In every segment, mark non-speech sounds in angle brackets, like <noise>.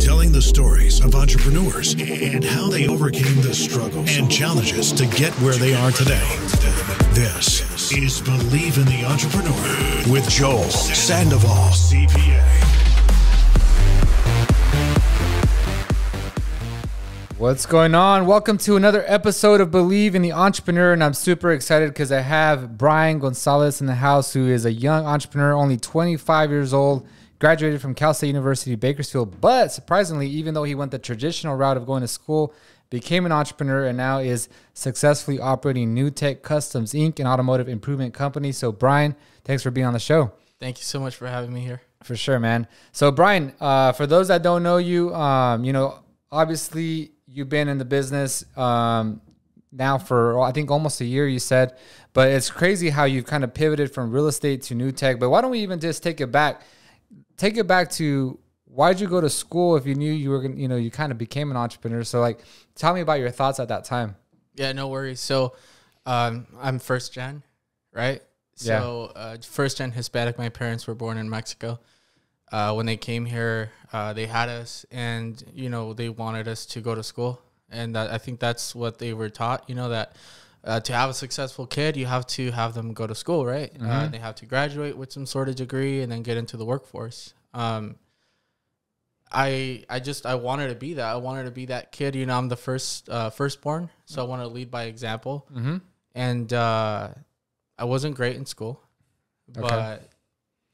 Telling the stories of entrepreneurs and how they overcame the struggles and challenges to get where they are today. This is Believe in the Entrepreneur with Joel Sandoval, CPA. What's going on? Welcome to another episode of Believe in the Entrepreneur. And I'm super excited because I have Brian Gonzalez in the house, who is a young entrepreneur, only 25 years old graduated from Cal State University Bakersfield, but surprisingly, even though he went the traditional route of going to school, became an entrepreneur and now is successfully operating New Tech Customs Inc., an automotive improvement company. So, Brian, thanks for being on the show. Thank you so much for having me here. For sure, man. So, Brian, uh, for those that don't know you, um, you know, obviously you've been in the business um, now for I think almost a year. You said, but it's crazy how you've kind of pivoted from real estate to new tech. But why don't we even just take it back? take it back to why'd you go to school if you knew you were gonna, you know, you kind of became an entrepreneur. So like, tell me about your thoughts at that time. Yeah, no worries. So, um, I'm first gen, right? So, yeah. uh, first gen Hispanic. My parents were born in Mexico. Uh, when they came here, uh, they had us, and you know, they wanted us to go to school, and that, I think that's what they were taught. You know that uh, to have a successful kid, you have to have them go to school, right? Uh, mm-hmm. Uh, they have to graduate with some sort of degree and then get into the workforce. Um, I I just I wanted to be that. I wanted to be that kid. You know, I'm the first uh, firstborn, so I want to lead by example. Mm-hmm. And uh, I wasn't great in school, okay. but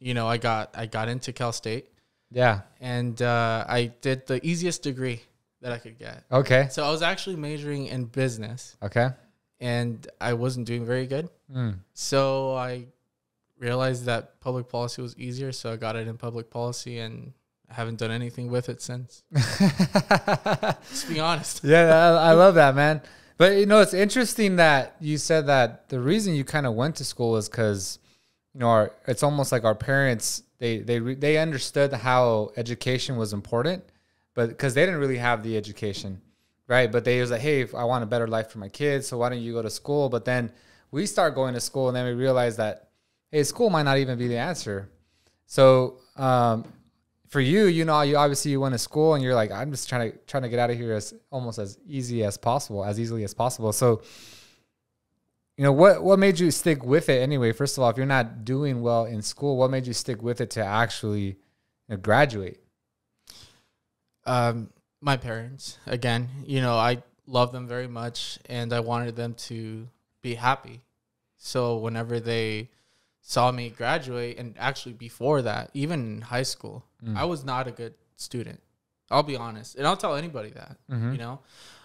you know, I got I got into Cal State. Yeah, and uh, I did the easiest degree that I could get. Okay, so I was actually majoring in business. Okay, and I wasn't doing very good. Mm. So I realized that public policy was easier, so I got it in public policy and I haven't done anything with it since. <laughs> Just be honest. Yeah, I, I, love that, man. But you know, it's interesting that you said that the reason you kind of went to school is because you know our, it's almost like our parents they they they understood how education was important, but because they didn't really have the education right? But they was like, hey, I want a better life for my kids, so why don't you go to school? But then we start going to school, and then we realize that hey, school might not even be the answer. So um, for you, you know, you obviously you went to school, and you're like, I'm just trying to trying to get out of here as almost as easy as possible, as easily as possible. So you know what what made you stick with it anyway first of all if you're not doing well in school what made you stick with it to actually you know, graduate um my parents again. You know, I love them very much, and I wanted them to be happy. So whenever they saw me graduate, and actually before that, even in high school, mm. I was not a good student. I'll be honest, and I'll tell anybody that. Mm-hmm. You know,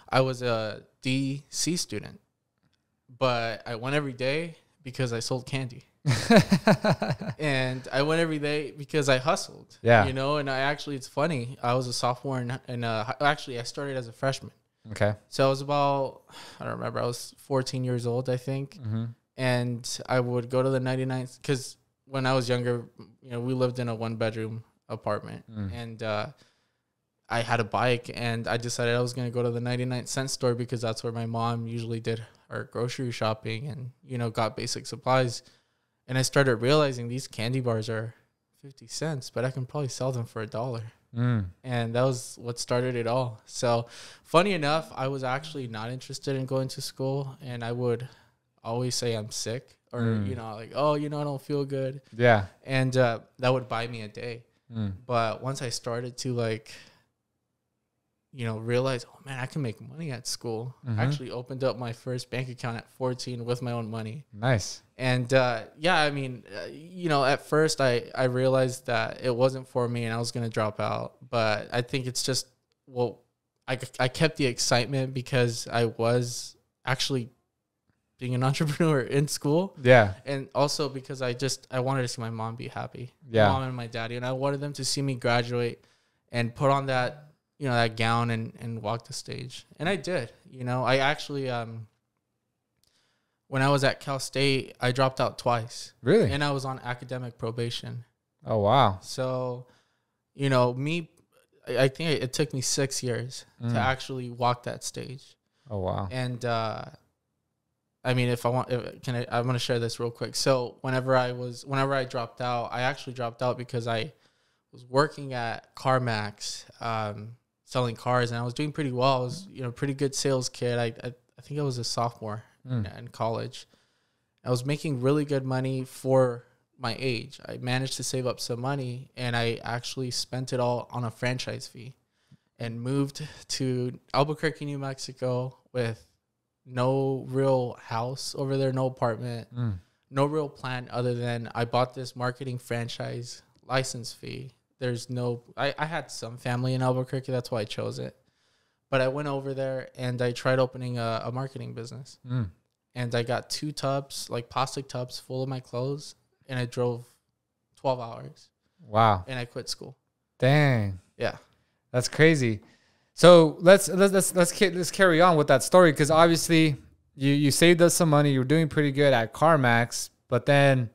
I was a DC student, but I went every day because I sold candy. <laughs> and I went every day because I hustled. Yeah. You know, and I actually, it's funny. I was a sophomore and, and uh, actually, I started as a freshman. Okay. So I was about, I don't remember, I was 14 years old, I think. Mm-hmm. And I would go to the 99th because when I was younger, you know, we lived in a one bedroom apartment mm. and uh, I had a bike and I decided I was going to go to the 99 cent store because that's where my mom usually did her grocery shopping and, you know, got basic supplies. And I started realizing these candy bars are 50 cents, but I can probably sell them for a dollar. Mm. And that was what started it all. So, funny enough, I was actually not interested in going to school, and I would always say I'm sick or, mm. you know, like, oh, you know, I don't feel good. Yeah. And uh, that would buy me a day. Mm. But once I started to like you know, realize, oh man, I can make money at school. Mm-hmm. I actually opened up my first bank account at 14 with my own money. Nice. And uh, yeah, I mean, uh, you know, at first I, I realized that it wasn't for me and I was going to drop out. But I think it's just, well, I, I kept the excitement because I was actually being an <laughs> entrepreneur in school. Yeah. And also because I just, I wanted to see my mom be happy. Yeah. Mom and my daddy. And I wanted them to see me graduate and put on that you know that gown and and walk the stage and i did you know i actually um when i was at cal state i dropped out twice really and i was on academic probation oh wow so you know me i, I think it, took me six years mm. to actually walk that stage oh wow and uh I mean, if I want, if, can I? I'm gonna share this real quick. So, whenever I was, whenever I dropped out, I actually dropped out because I was working at CarMax, um, selling cars, and I was doing pretty well. I was you know pretty good sales kid. I I, I think I was a sophomore mm. in, in college. I was making really good money for my age. I managed to save up some money, and I actually spent it all on a franchise fee, and moved to Albuquerque, New Mexico, with no real house over there, no apartment. Mm no real plan other than I bought this marketing franchise license fee there's no I, I had some family in albuquerque that's why i chose it but i went over there and i tried opening a, a marketing business mm. and i got two tubs like plastic tubs full of my clothes and i drove 12 hours wow and i quit school dang yeah that's crazy so let's let's let's let's, let's carry on with that story because obviously you you saved us some money you were doing pretty good at carmax but then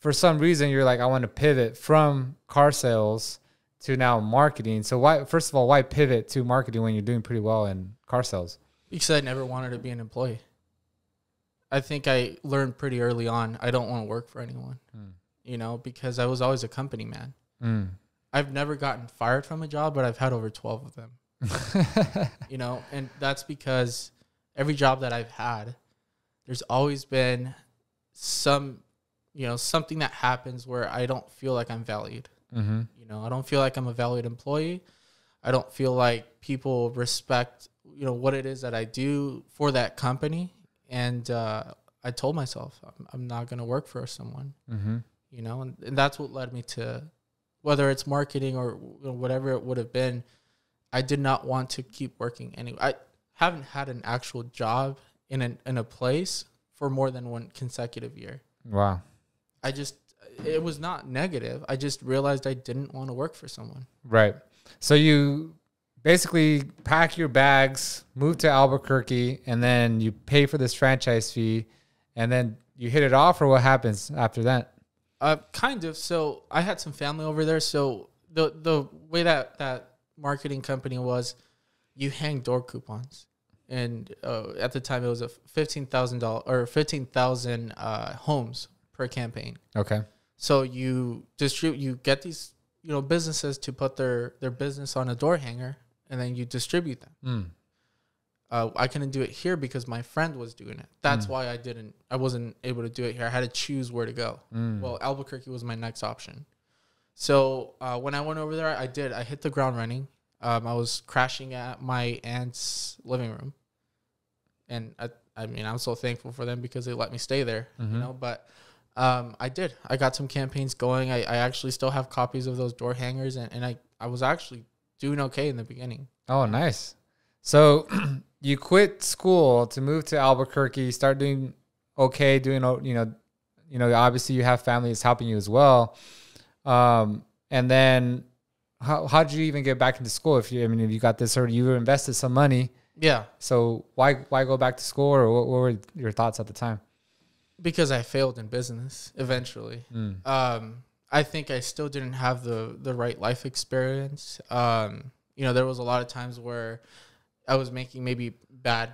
for some reason you're like, I want to pivot from car sales to now marketing. So why, first of all, why pivot to marketing when you're doing pretty well in car sales? Because I never wanted to be an employee. I think I learned pretty early on. I don't want to work for anyone, mm. you know, because I was always a company man. Mm. I've never gotten fired from a job, but I've had over 12 of them, <laughs> you know, and that's because every job that I've had, there's always been some you know something that happens where I don't feel like I'm valued. Mm-hmm. You know, I don't feel like I'm a valued employee. I don't feel like people respect you know what it is that I do for that company. And uh, I told myself I'm, I'm not going to work for someone. Mm-hmm. You know, and, and that's what led me to whether it's marketing or you know, whatever it would have been. I did not want to keep working anyway. I haven't had an actual job in an, in a place for more than one consecutive year. Wow. I just it was not negative. I just realized I didn't want to work for someone. Right. So you basically pack your bags, move to Albuquerque, and then you pay for this franchise fee, and then you hit it off, or what happens after that? Uh, kind of. So I had some family over there. So the the way that that marketing company was, you hang door coupons, and uh, at the time it was a fifteen thousand dollar or fifteen thousand uh, homes per campaign. Okay. So you distribute, you get these, you know, businesses to put their their business on a door hanger, and then you distribute them. Mm. Uh, I couldn't do it here because my friend was doing it. That's mm. why I didn't. I wasn't able to do it here. I had to choose where to go. Mm. Well, Albuquerque was my next option. So uh, when I went over there, I did. I hit the ground running. Um, I was crashing at my aunt's living room, and I, I mean, I'm so thankful for them because they let me stay there. Mm-hmm. You know, but um, I did. I got some campaigns going. I, I actually still have copies of those door hangers, and, and I, I was actually doing okay in the beginning. Oh, nice. So <clears throat> you quit school to move to Albuquerque, start doing okay, doing you know, you know, obviously you have family that's helping you as well. Um, and then how how did you even get back into school if you I mean if you got this or you invested some money? Yeah. So why why go back to school or what, what were your thoughts at the time? because I failed in business eventually. Mm. Um, I think I still didn't have the the right life experience. Um, you know, there was a lot of times where I was making maybe bad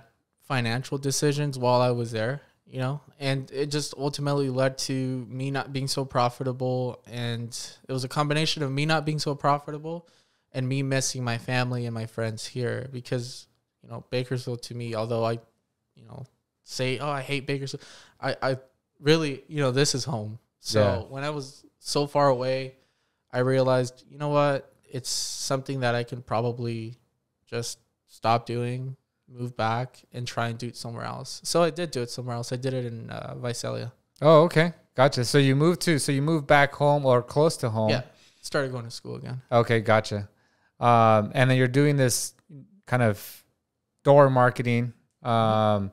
financial decisions while I was there. You know, and it just ultimately led to me not being so profitable, and it was a combination of me not being so profitable and me missing my family and my friends here because you know Bakersfield to me, although I say, "Oh, I hate Bakersfield." I I really, you know, this is home. So yeah. when I was so far away, I realized, you know what? It's something that I can probably just stop doing, move back, and try and do it somewhere else. So I did do it somewhere else. I did it in uh, Visalia. Oh, okay, gotcha. So you moved to, so you moved back home or close to home. Yeah, started going to school again. Okay, gotcha. Um, and then you're doing this kind of door marketing. Um, mm-hmm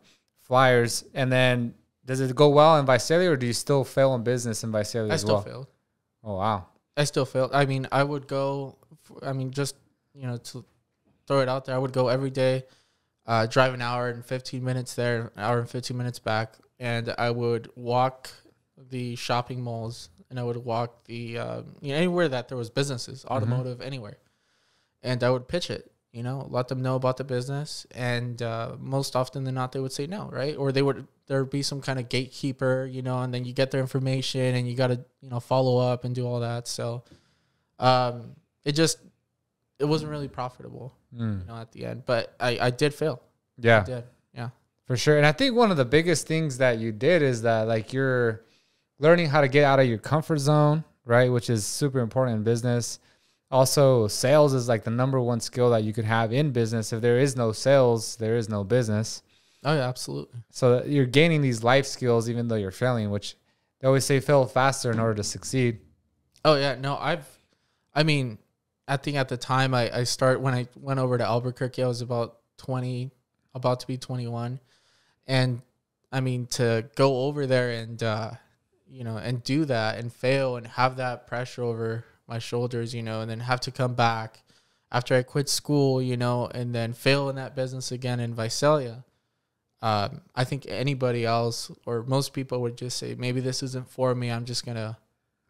Flyers, and then does it go well in Visalia, or do you still fail in business in Visalia I as still well? failed. Oh wow, I still failed. I mean, I would go. I mean, just you know, to throw it out there, I would go every day, uh, drive an hour and fifteen minutes there, an hour and fifteen minutes back, and I would walk the shopping malls, and I would walk the um, you know, anywhere that there was businesses, mm-hmm. automotive, mm-hmm. anywhere, and I would pitch it you know let them know about the business and uh, most often than not they would say no right or they would there'd be some kind of gatekeeper you know and then you get their information and you got to you know follow up and do all that so um, it just it wasn't really profitable mm. you hmm. know at the end but i i did fail yeah I did yeah for sure and i think one of the biggest things that you did is that like you're learning how to get out of your comfort zone right which is super important in business also sales is like the number one skill that you could have in business if there is no sales there is no business oh yeah absolutely so uh, you're gaining these life skills even though you're failing which they always say fail faster in order to succeed oh yeah no i've i mean i think at the time i, I start when i went over to albuquerque i was about 20 about to be 21 and i mean to go over there and uh you know and do that and fail and have that pressure over my shoulders, you know, and then have to come back after I quit school, you know, and then fail in that business again in Visalia. Um, I think anybody else or most people would just say, maybe this isn't for me. I'm just going to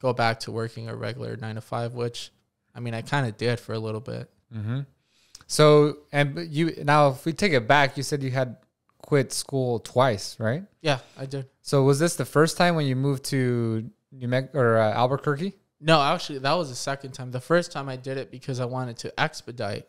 go back to working a regular nine to five, which I mean, I kind of did for a little bit. Mm-hmm. So, and you now, if we take it back, you said you had quit school twice, right? Yeah, I did. So, was this the first time when you moved to New Mexico or uh, Albuquerque? No, actually, that was the second time. The first time I did it because I wanted to expedite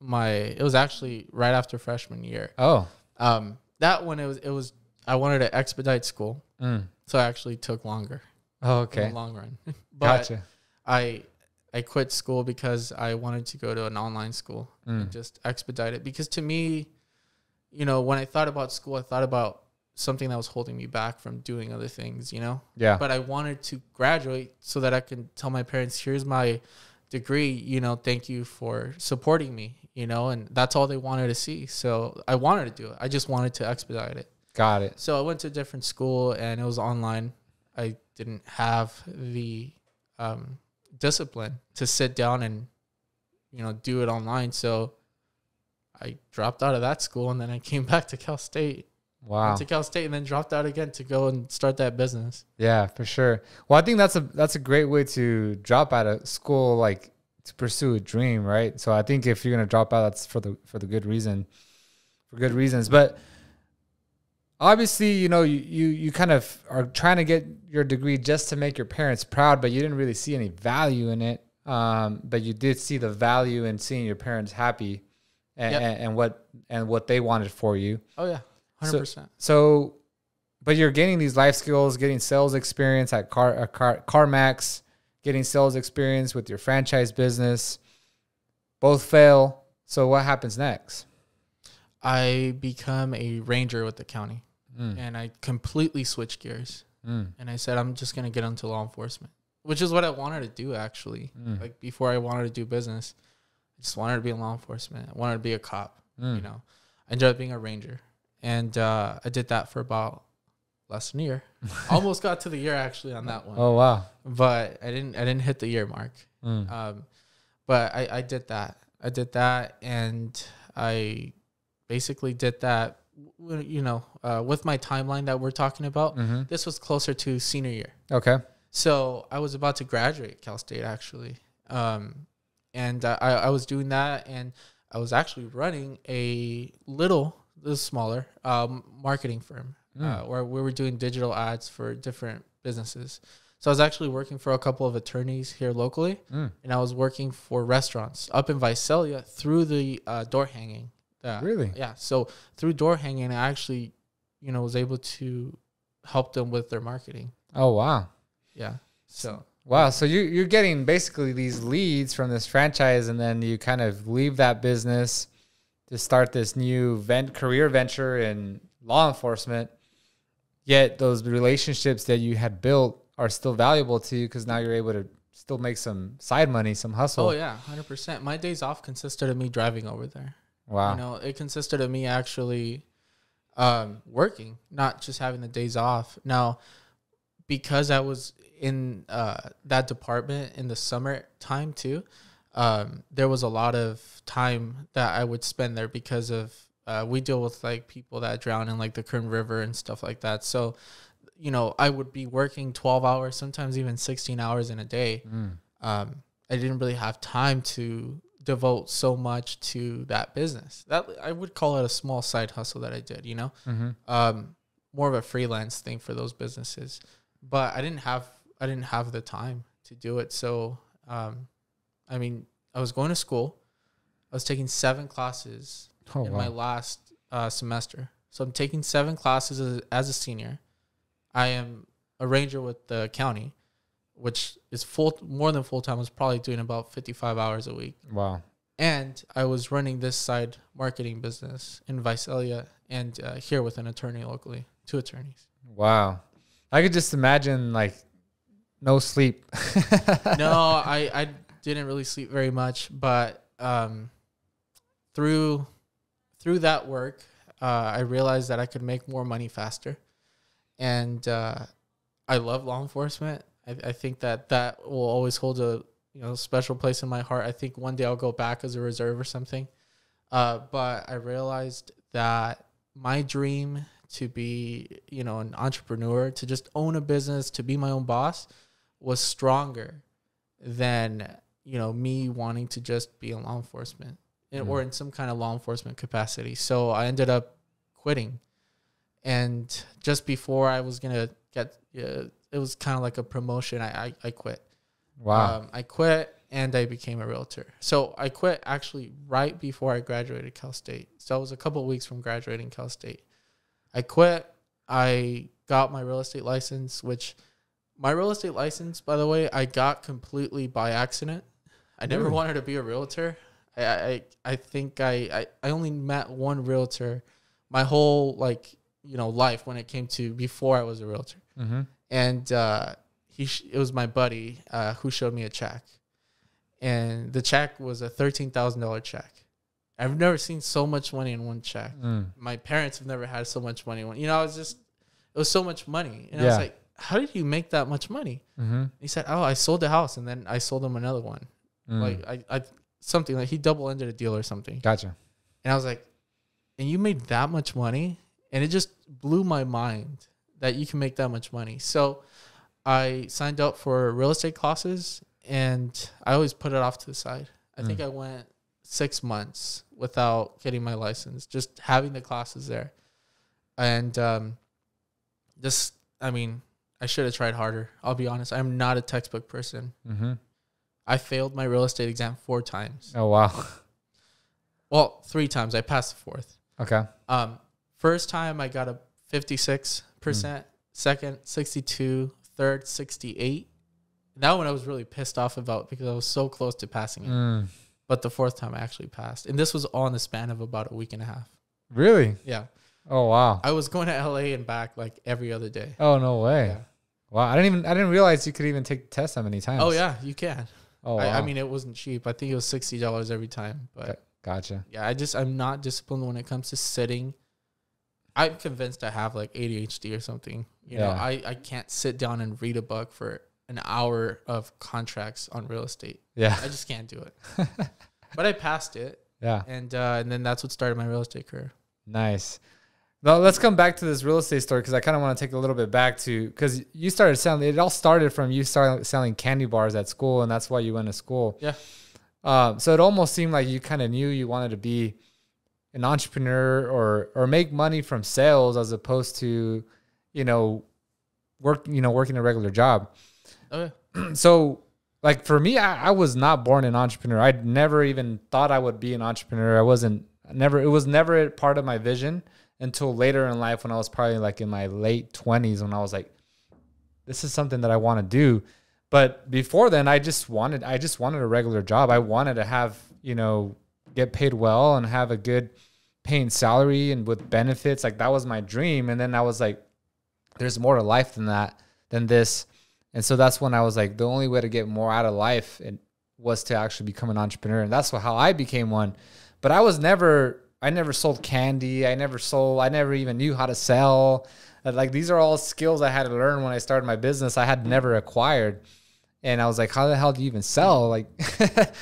my. It was actually right after freshman year. Oh, um, that one it was. It was. I wanted to expedite school, mm. so I actually took longer. Oh, okay. long run, <laughs> gotcha. I I quit school because I wanted to go to an online school mm. and just expedite it. Because to me, you know, when I thought about school, I thought about something that was holding me back from doing other things, you know? Yeah. But I wanted to graduate so that I can tell my parents, here's my degree, you know, thank you for supporting me, you know, and that's all they wanted to see. So I wanted to do it. I just wanted to expedite it. Got it. So I went to a different school and it was online. I didn't have the um, discipline to sit down and, you know, do it online. So I dropped out of that school and then I came <laughs> back to Cal State Wow. to Cal State and then dropped out again to go and start that business. Yeah, for sure. Well, I think that's a that's a great way to drop out of school like to pursue a dream, right? So I think if you're going to drop out that's for the for the good reason. For good reasons. But obviously, you know, you you, you kind of are trying to get your degree just to make your parents proud, but you didn't really see any value in it. Um, but you did see the value in seeing your parents happy and, yep. and, and what and what they wanted for you. Oh yeah. 100%. So, so, but you're getting these life skills, getting sales experience at Car, uh, Car CarMax, getting sales experience with your franchise business. Both fail. So what happens next? I become a ranger with the county, mm. and I completely switch gears. Mm. And I said, I'm just gonna get into law enforcement, which is what I wanted to do actually. Mm. Like before, I wanted to do business. I just wanted to be in law enforcement. I wanted to be a cop. You mm. know, I ended up being a ranger and uh, I did that for about less than a year. <laughs> Almost got to the year actually on that one. Oh wow! But I didn't. I didn't hit the year mark. Mm. Um, but I, I did that. I did that, and I basically did that. You know, uh, with my timeline that we're talking about, mm-hmm. this was closer to senior year. Okay. So I was about to graduate Cal State actually, um, and uh, I, I was doing that, and I was actually running a little this smaller um, marketing firm mm. uh, where we were doing digital ads for different businesses. So I was actually working for a couple of attorneys here locally, mm. and I was working for restaurants up in Visalia through the uh, door hanging. Uh, really? Yeah. So through door hanging, I actually, you know, was able to help them with their marketing. Oh wow! Yeah. So wow. So you you're getting basically these leads from this franchise, and then you kind of leave that business to start this new vent career venture in law enforcement. Yet those relationships that you had built are still valuable to you because now you're able to still make some side money, some hustle. Oh yeah, hundred percent. My days off consisted of me driving over there. Wow. You know, it consisted of me actually um, working, not just having the days off. Now, because I was in uh, that department in the summer time too, um, there was a lot of time that I would spend there because of uh, we deal with like people that drown in like the Kern River and stuff like that. So, you know, I would be working 12 hours, sometimes even 16 hours in a day. Mm. Um, I didn't really have time to devote so much to that business. That I would call it a small side hustle that I did, you know, mm-hmm. um, more of a freelance thing for those businesses. But I didn't have I didn't have the time to do it. So um, I mean, I was going to school. I was taking seven classes oh, in wow. my last uh, semester. So I'm taking seven classes as, as a senior. I am a ranger with the county, which is full more than full time. I was probably doing about 55 hours a week. Wow. And I was running this side marketing business in Visalia and uh, here with an attorney locally, two attorneys. Wow. I could just imagine like no sleep. <laughs> no, I, I didn't really sleep very much, but um, through through that work, uh, I realized that I could make more money faster, and uh, I love law enforcement. I, I think that that will always hold a you know special place in my heart. I think one day I'll go back as a reserve or something. Uh, but I realized that my dream to be you know an entrepreneur, to just own a business, to be my own boss, was stronger than you know me wanting to just be in law enforcement mm. or in some kind of law enforcement capacity. So I ended up quitting, and just before I was gonna get, uh, it was kind of like a promotion. I I, I quit. Wow. Um, I quit and I became a realtor. So I quit actually right before I graduated Cal State. So it was a couple weeks from graduating Cal State. I quit. I got my real estate license, which my real estate license, by the way, I got completely by accident. I never wanted to be a realtor. I, I I, think I, I I only met one realtor my whole like you know life when it came to before I was a realtor, mm-hmm. and uh, he sh- it was my buddy uh, who showed me a check, and the check was a thirteen thousand dollar check. I've never seen so much money in one check. Mm. My parents have never had so much money. You know, I was just it was so much money, and yeah. I was like, how did you make that much money? Mm-hmm. He said, oh, I sold the house and then I sold him another one. Mm. Like I, I something like he double ended a deal or something. Gotcha. And I was like, and you made that much money, and it just blew my mind that you can make that much money. So I signed up for real estate classes, and I always put it off to the side. I mm. think I went six months without getting my license, just having the classes there, and um, this. I mean, I should have tried harder. I'll be honest. I'm not a textbook person. Mm-hmm. I failed my real estate exam four times. Oh wow. Well, three times. I passed the fourth. Okay. Um, first time I got a fifty-six percent. Hmm. Second, sixty-two. Third, sixty-eight. That one I was really pissed off about because I was so close to passing it. Mm. But the fourth time I actually passed, and this was all in the span of about a week and a half. Really? Yeah. Oh wow. I was going to LA and back like every other day. Oh no way. Yeah. Wow, I didn't even I didn't realize you could even take the test that many times. Oh yeah, you can. Oh, I, wow. I mean, it wasn't cheap. I think it was sixty dollars every time. But gotcha. Yeah, I just I'm not disciplined when it comes to sitting. I'm convinced I have like ADHD or something. You yeah. know, I I can't sit down and read a book for an hour of contracts on real estate. Yeah, I just can't do it. <laughs> but I passed it. Yeah, and uh, and then that's what started my real estate career. Nice. Well, let's come back to this real estate story because I kind of want to take a little bit back to because you started selling. It all started from you starting selling candy bars at school, and that's why you went to school. Yeah. Um, so it almost seemed like you kind of knew you wanted to be an entrepreneur or or make money from sales as opposed to, you know, work you know working a regular job. Okay. Oh, <clears throat> so like for me, I, I was not born an entrepreneur. I never even thought I would be an entrepreneur. I wasn't never. It was never part of my vision until later in life when I was probably like in my late 20s when I was like, this is something that I want to do. But before then, I just wanted I just wanted a regular job. I wanted to have, you know, get paid well and have a good paying salary and with benefits. Like that was my dream. And then I was like, there's more to life than that, than this. And so that's when I was like, the only way to get more out of life and was to actually become an entrepreneur. And that's how I became one. But I was never I never sold candy. I never sold. I never even knew how to sell. Uh, like these are all skills I had to learn when I started my business. I had never acquired, and I was like, "How the hell do you even sell?" Like,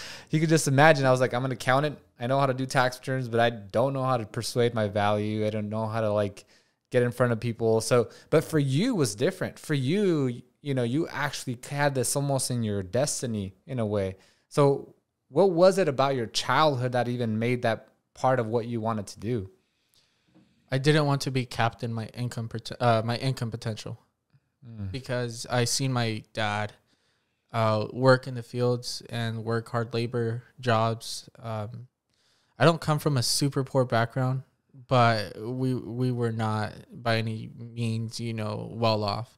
<laughs> you could just imagine. I was like, "I'm an accountant. I know how to do tax returns, but I don't know how to persuade my value. I don't know how to like get in front of people." So, but for you was different. For you, you know, you actually had this almost in your destiny in a way. So, what was it about your childhood that even made that part of what you wanted to do? I didn't want to be capped in my income uh, my income potential mm. because I seen my dad uh, work in the fields and work hard labor jobs. Um, I don't come from a super poor background, but we we were not by any means you know well off.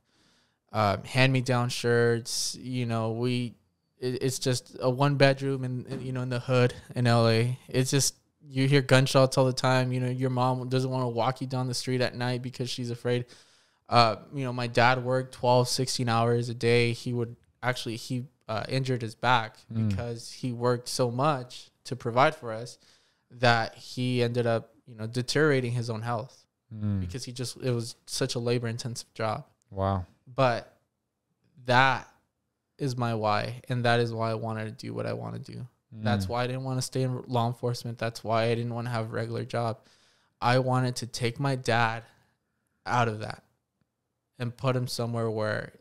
Um, hand me down shirts, you know we. It, it's just a one bedroom and you know in the hood in LA. It's just you hear gunshots all the time. You know, your mom doesn't want to walk you down the street at night because she's afraid. Uh, you know, my dad worked 12, 16 hours a day. He would actually, he uh, injured his back mm. because he worked so much to provide for us that he ended up, you know, deteriorating his own health mm. because he just, it was such a labor intensive job. Wow. But that is my why. And that is why I wanted to do what I want to do. That's mm. why I didn't want to stay in law enforcement. That's why I didn't want to have a regular job. I wanted to take my dad out of that and put him somewhere where,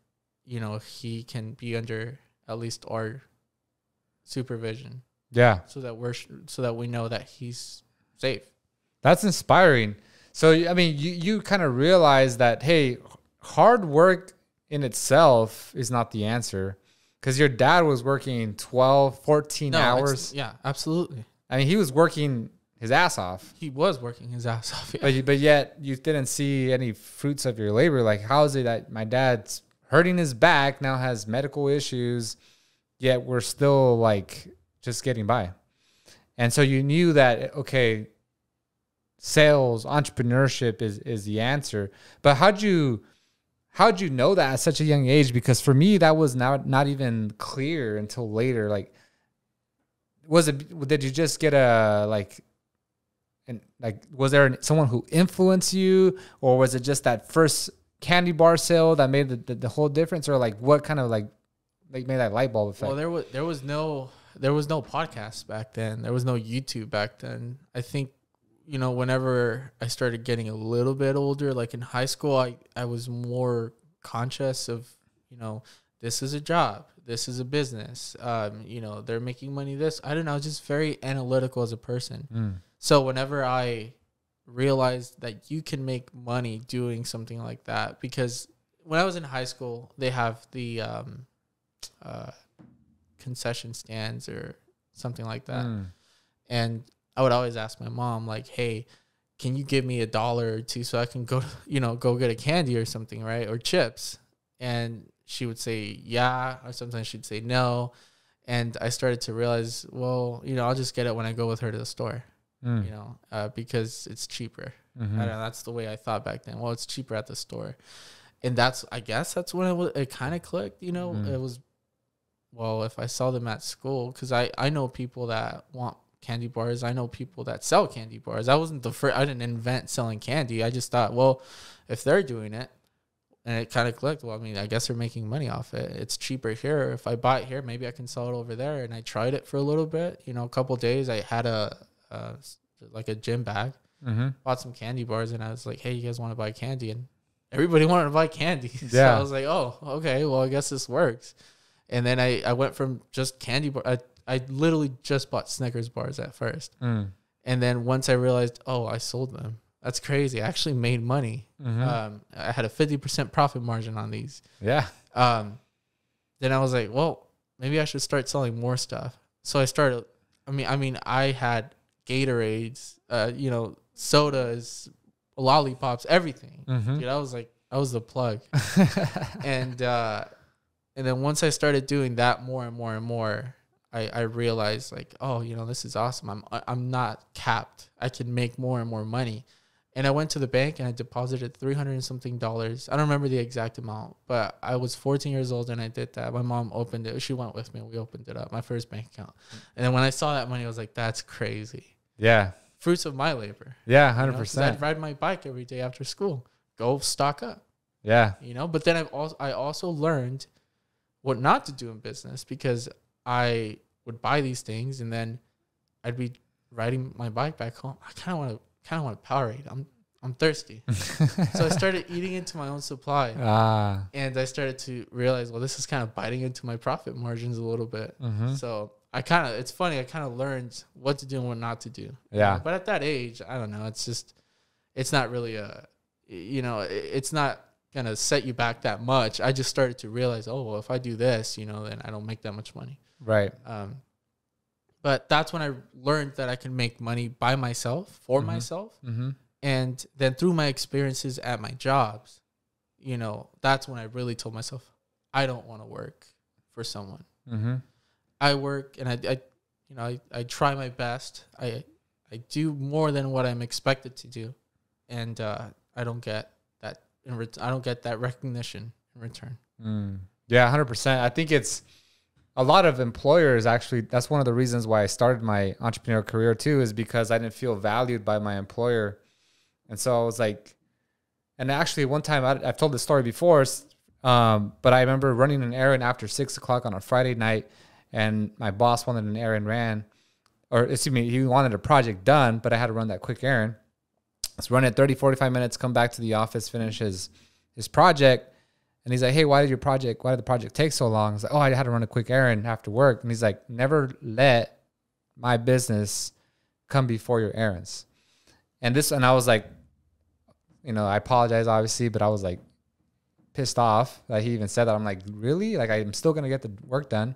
you know, he can be under at least our supervision. Yeah. So that we're so that we know that he's safe. That's inspiring. So I mean, you you kind of realize that hey, hard work in itself is not the answer. Because your dad was working 12, 14 no, hours. Yeah, absolutely. I mean, he was working his ass off. He was working his ass off. Yeah. But, but yet you didn't see any fruits of your labor. Like, how is it that my dad's hurting his back, now has medical issues, yet we're still like just getting by? And so you knew that, okay, sales, entrepreneurship is, is the answer. But how'd you how'd you know that at such a young age? Because for me, that was not not even clear until later. Like, was it? Did you just get a like? And like, was there someone who influenced you, or was it just that first candy bar sale that made the, the, the whole difference, or like what kind of like like made that light bulb effect? Well, there was there was no there was no podcast back then. There was no YouTube back then. I think you know, whenever I started getting a little bit older, like in high school, I, I was more conscious of, you know, this is a job, this is a business, um, you know, they're making money this. I don't know, I was just very analytical as a person. Mm. So whenever I realized that you can make money doing something like that, because when I was in high school, they have the um, uh, concession stands or something like that. Mm. And I would always ask my mom, like, hey, can you give me a dollar or two so I can go, <laughs> you know, go get a candy or something, right? Or chips. And she would say, yeah. Or sometimes she'd say, no. And I started to realize, well, you know, I'll just get it when I go with her to the store, mm. you know, uh, because it's cheaper. Mm-hmm. I don't know. That's the way I thought back then. Well, it's cheaper at the store. And that's, I guess that's when it, was, it kind of clicked, you know, mm. it was well if i saw them at school because I, I know people that want candy bars. I know people that sell candy bars. I wasn't the first. I didn't invent selling candy. I just thought, well, if they're doing it, and it kind of clicked. Well, I mean, I guess they're making money off it. It's cheaper here. If I buy it here, maybe I can sell it over there. And I tried it for a little bit. You know, a couple days. I had a, a like a gym bag. Mm-hmm. Bought some candy bars, and I was like, hey, you guys want to buy candy? And everybody <laughs> wanted to buy candy. <laughs> Yeah. so I was like, oh, okay. Well, I guess this works. And then I, I went from just candy bar, I literally just bought Snickers bars at first. Mm. And then once I realized, oh, I sold them. That's crazy. I actually made money. Mm-hmm. Um, I had a 50% profit margin on these. Yeah. Um, then I was like, well, maybe I should start selling more stuff. So I started, I mean, I mean, I had Gatorades, uh, you know, sodas, lollipops, everything. Mm-hmm. Dude, I was like, I was the plug. <laughs> and, uh, and then once I started doing that more and more and more, I, I realized like, oh, you know, this is awesome. I'm I'm not capped. I can make more and more money. And I went to the bank and I deposited three hundred and something dollars. I don't remember the exact amount, but I was fourteen years old and I did that. My mom opened it. She went with me. We opened it up. My first bank account. And then when I saw that money, I was like, that's crazy. Yeah. Fruits of my labor. Yeah, hundred you know? percent. I'd ride my bike every day after school. Go stock up. Yeah. You know, but then I've also I also learned what not to do in business because I would buy these things and then I'd be riding my bike back home. I kind of want to kind of want to Powerade. I'm I'm thirsty. <laughs> so I started eating into my own supply. Ah. And I started to realize, well, this is kind of biting into my profit margins a little bit. Mm-hmm. So I kind of, it's funny, I kind of learned what to do and what not to do. Yeah. But at that age, I don't know. It's just, it's not really a, you know, it's not going to set you back that much. I just started to realize, oh, well, if I do this, you know, then I don't make that much money. Right. Um, but that's when I learned that I can make money by myself for mm-hmm. myself. Mm-hmm. And then through my experiences at my jobs, you know, that's when I really told myself, I don't want to work for someone. Mm-hmm. I work and I, I, you know, I, I try my best. I, I do more than what I'm expected to do. And uh, I don't get that. In ret- I don't get that recognition in return. Mm. Yeah, hundred percent. I think it's a lot of employers actually that's one of the reasons why I started my entrepreneurial career too is because I didn't feel valued by my employer. And so I was like and actually one time I, have told this story before um, but I remember running an errand after six o'clock on a Friday night and my boss wanted an errand ran or excuse me, he wanted a project done, but I had to run that quick errand. Let's run it 30, 45 minutes, come back to the office, finish his his project. And he's like, hey, why did your project, why did the project take so long? He's like, oh, I had to run a quick errand after work. And he's like, never let my business come before your errands. And this, and I was like, you know, I apologize, obviously, but I was like pissed off that he even said that. I'm like, really? Like, I'm still going to get the work done.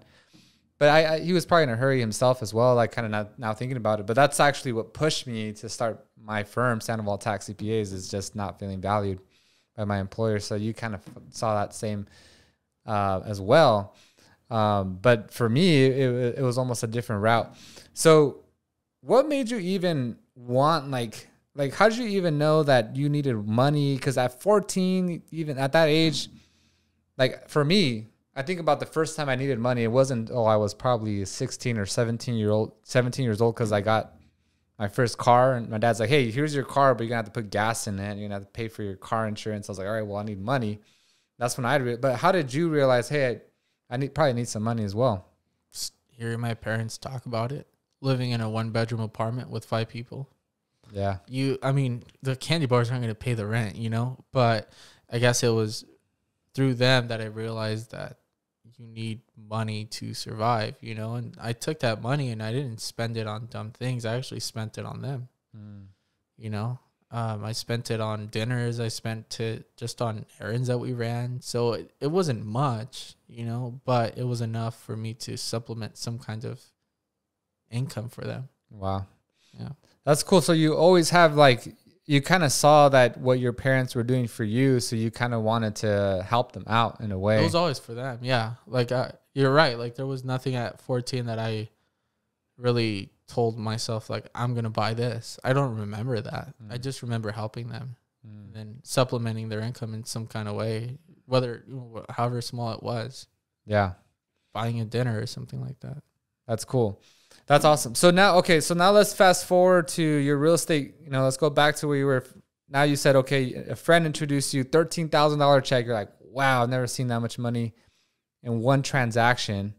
But I, I, he was probably in a hurry himself as well, like kind of now thinking about it. But that's actually what pushed me to start my firm, Sandoval Tax CPAs, is just not feeling valued by my employer. So you kind of saw that same uh, as well. Um, but for me, it, it was almost a different route. So what made you even want like like how did you even know that you needed money because at 14 even at that age like for me i think about the first time i needed money it wasn't oh i was probably 16 or 17 year old 17 years old because i got my first car, and my dad's like, "Hey, here's your car, but you're gonna have to put gas in it. You're gonna have to pay for your car insurance." I was like, "All right, well, I need money." That's when I. Re- but how did you realize? Hey, I, I need probably need some money as well. Just hearing my parents talk about it, living in a one bedroom apartment with five people. Yeah. You, I mean, the candy bars aren't gonna pay the rent, you know. But I guess it was through them that I realized that you need money to survive, you know. And I took that money and I didn't spend it on dumb things. I actually spent it on them, mm. you know. Um, I spent it on dinners. I spent it just on errands that we ran. So it, it wasn't much, you know, but it was enough for me to supplement some kind of income for them. Wow. Yeah. That's cool. So you always have like you kind of saw that what your parents were doing for you, so you kind of wanted to help them out in a way. It was always for them, yeah. Like I, uh, you're right. Like there was nothing at 14 that I really told myself like I'm gonna buy this. I don't remember that. Mm. I just remember helping them mm. and supplementing their income in some kind of way, whether however small it was. Yeah, buying a dinner or something like that. That's cool. That's awesome. So now, okay, so now let's fast forward to your real estate. You know, let's go back to where you were. Now you said, okay, a friend introduced you thirteen thousand dollar check. You're like, wow, I've never seen that much money in one transaction.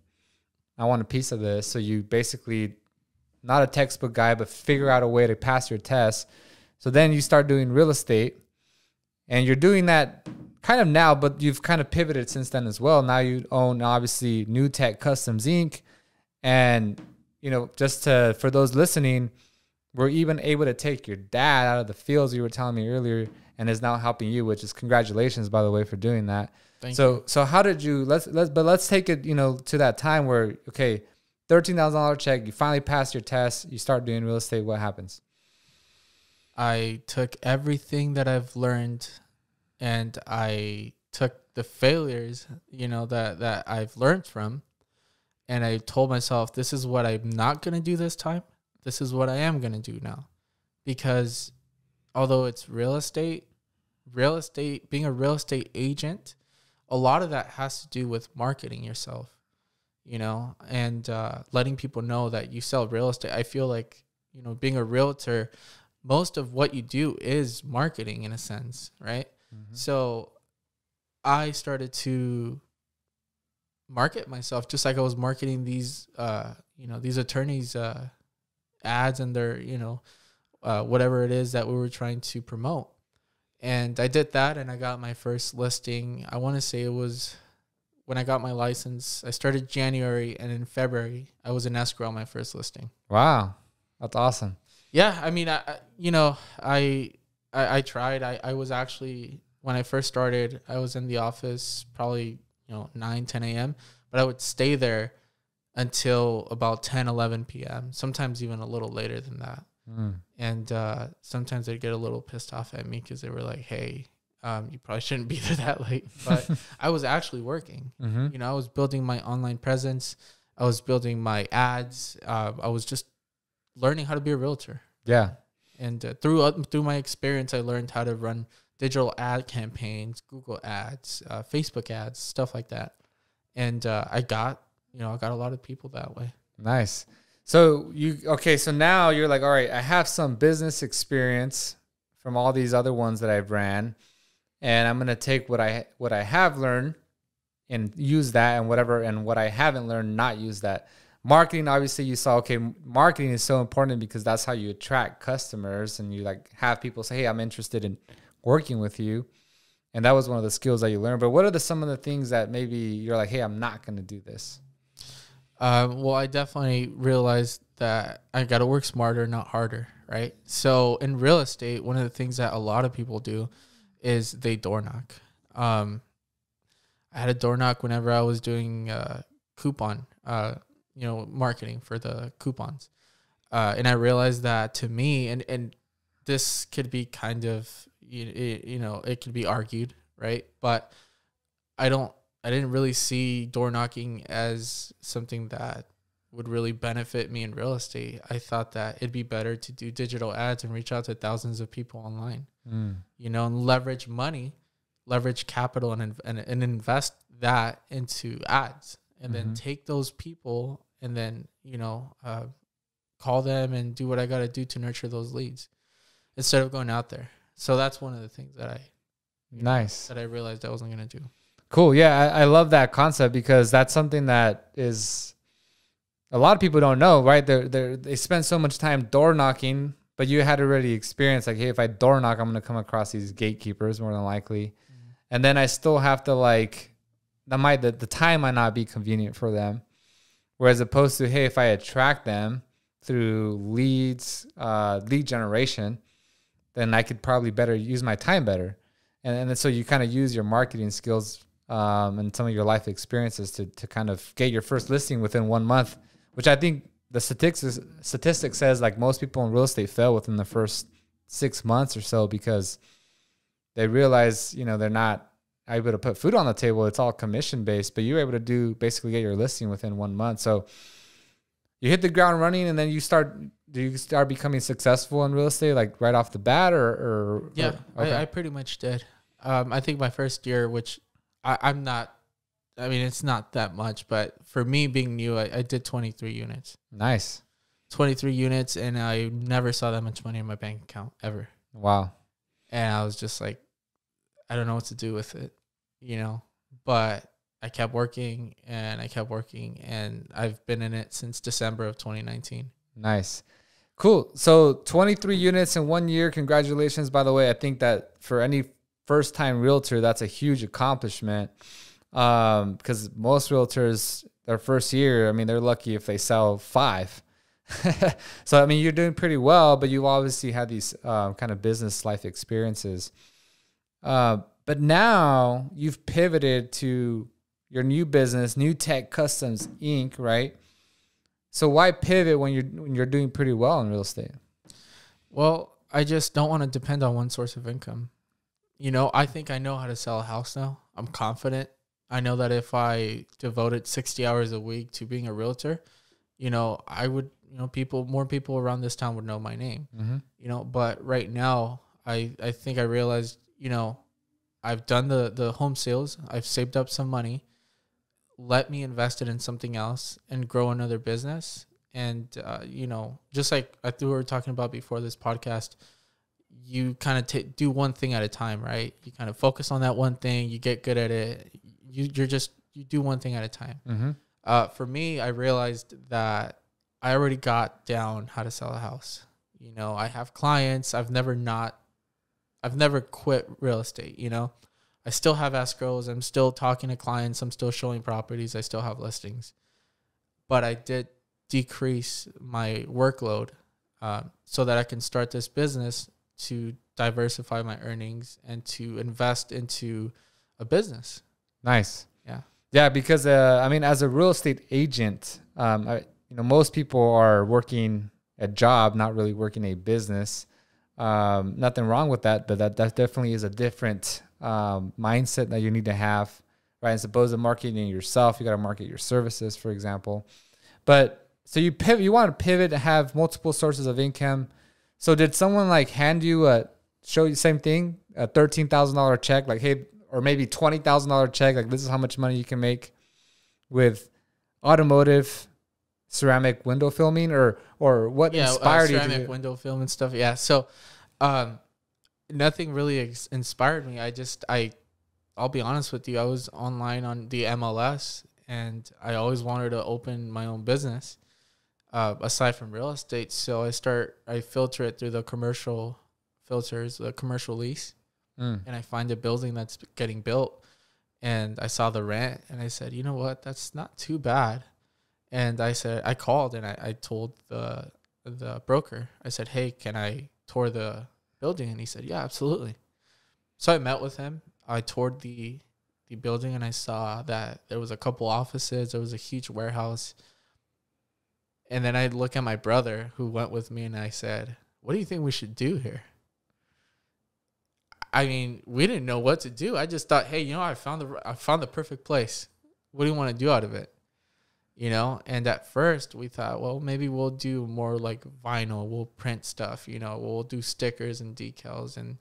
I want a piece of this. So you basically, not a textbook guy, but figure out a way to pass your test. So then you start doing real estate, and you're doing that kind of now, but you've kind of pivoted since then as well. Now you own obviously New Tech Customs Inc. and you know, just to for those listening, we're even able to take your dad out of the fields you were telling me earlier and is now helping you, which is congratulations by the way for doing that. Thank so you. so how did you let's let's but let's take it, you know, to that time where okay, thirteen thousand dollar check, you finally pass your test, you start doing real estate, what happens? I took everything that I've learned and I took the failures, you know, that that I've learned from and I told myself, this is what I'm not going to do this time. This is what I am going to do now. Because although it's real estate, real estate, being a real estate agent, a lot of that has to do with marketing yourself, you know, and uh, letting people know that you sell real estate. I feel like, you know, being a realtor, most of what you do is marketing in a sense, right? Mm-hmm. So I started to market myself just like I was marketing these uh you know these attorneys uh ads and their you know uh, whatever it is that we were trying to promote and I did that and I got my first listing I want to say it was when I got my license I started January and in February I was in escrow on my first listing wow that's awesome yeah I mean I, you know I I, I tried I, I was actually when I first started I was in the office probably you know 9 10 a.m but i would stay there until about 10 11 p.m sometimes even a little later than that mm. and uh, sometimes they'd get a little pissed off at me because they were like hey um, you probably shouldn't be <laughs> there that late but <laughs> i was actually working mm-hmm. you know i was building my online presence i was building my ads uh, i was just learning how to be a realtor yeah and uh, through uh, through my experience i learned how to run digital ad campaigns, Google ads, uh, Facebook ads, stuff like that. And uh, I got, you know, I got a lot of people that way. Nice. So you okay? So now you're like, all right, I have some business experience from all these other ones that I've ran, and I'm gonna take what I what I have learned and use that, and whatever, and what I haven't learned, not use that. Marketing, obviously, you saw okay, marketing is so important because that's how you attract customers, and you like have people say, hey, I'm interested in working with you. And that was one of the skills that you learned. But what are the, some of the things that maybe you're like, hey, I'm not going to do this? Um, well, I definitely realized that I got to work smarter, not harder, right? So in real estate, one of the things that a lot of people do is they door knock. Um, I had a door knock whenever I was doing uh, coupon, uh, you know, marketing for the coupons, uh, and I realized that to me, and and this could be kind of you, it, you know, it could be argued, right? But I don't, I didn't really see door knocking as something that would really benefit me in real estate. I thought that it'd be better to do digital ads and reach out to thousands of people online, mm. you know, and leverage money, leverage capital, and, and, and invest that into ads and mm-hmm. then take those people and then you know uh, call them and do what i got to do to nurture those leads instead of going out there so that's one of the things that I nice know, that I realized I wasn't gonna do. Cool. Yeah, I, I love that concept because that's something that is a lot of people don't know, right? They they they spend so much time door knocking, but you had already experienced like, hey, if I door knock, I'm gonna come across these gatekeepers more than likely, mm-hmm. and then I still have to like that might the, the time might not be convenient for them, whereas opposed to hey, if I attract them through leads, uh, lead generation, then I could probably better use my time better. And, and so you kind of use your marketing skills um, and some of your life experiences to, to kind of get your first listing within one month, which I think the statistics statistic says like most people in real estate fail within the first six months or so because they realize you know they're not able to put food on the table. It's all commission based, but you're able to do basically get your listing within one month. So you hit the ground running, and then you start do you start becoming successful in real estate like right off the bat or, or yeah or, okay. I, I, pretty much did um, i think my first year which I, i'm not i mean it's not that much but for me being new i, I did 23 units nice 23 units and i never saw that much money in my bank account ever wow and i was just like i don't know what to do with it you know but i kept working and i kept working and i've been in it since december of 2019 nice Cool. So 23 units in one year. Congratulations, by the way. I think that for any first time realtor, that's a huge accomplishment because um, most realtors, their first year, I mean, they're lucky if they sell five. <laughs> so, I mean, you're doing pretty well, but you obviously had these um, kind of business life experiences. Uh, but now you've pivoted to your new business, New Tech Customs Inc., right? So why pivot when you're when you're doing pretty well in real estate? Well, I just don't want to depend on one source of income. You know, I think I know how to sell a house now. I'm confident. I know that if I devoted 60 hours a week to being a realtor, you know, I would, you know, people, more people around this town would know my name, mm -hmm. you know, but right now I, I think I realized, you know, I've done the, the home sales. I've saved up some money let me invest it in something else and grow another business. And uh, you know, just like I we were talking about before this podcast, you kind of t- do one thing at a time, right? You kind of focus on that one thing, you get good at it. You, you're just you do one thing at a time. Mm-hmm. Uh, for me, I realized that I already got down how to sell a house. You know, I have clients. I've never not, I've never quit real estate. You know, I still have escrows. I'm still talking to clients. I'm still showing properties. I still have listings, but I did decrease my workload uh, so that I can start this business to diversify my earnings and to invest into a business. Nice. Yeah. Yeah, because uh, I mean, as a real estate agent, um, I, you know, most people are working a job, not really working a business. Um, nothing wrong with that, but that that definitely is a different um, mindset that you need to have, right? As opposed to marketing yourself, you got to market your services, for example. But so you pivot, you want to pivot and have multiple sources of income. So did someone like hand you a show you same thing, a thirteen thousand dollar check, like hey, or maybe twenty thousand dollar check, like this is how much money you can make with automotive ceramic window filming, or or what yeah, uh, inspired uh, ceramic you? Ceramic window film and stuff. Yeah. So, um, nothing really ex- inspired me. I just I I'll be honest with you. I was online on the MLS and I always wanted to open my own business uh, aside from real estate. So I start I filter it through the commercial filters, the commercial lease, mm. and I find a building that's getting built. And I saw the rent and I said, you know what, that's not too bad. And I said I called and I, I told the the broker. I said, hey, can I tour the building? And he said, Yeah, absolutely. So I met with him. I toured the the building and I saw that there was a couple offices, there was a huge warehouse. And then I look at my brother who went with me and I said, What do you think we should do here? I mean, we didn't know what to do. I just thought, hey, you know, I found the I found the perfect place. What do you want to do out of it? you know and at first we thought well maybe we'll do more like vinyl we'll print stuff you know we'll do stickers and decals and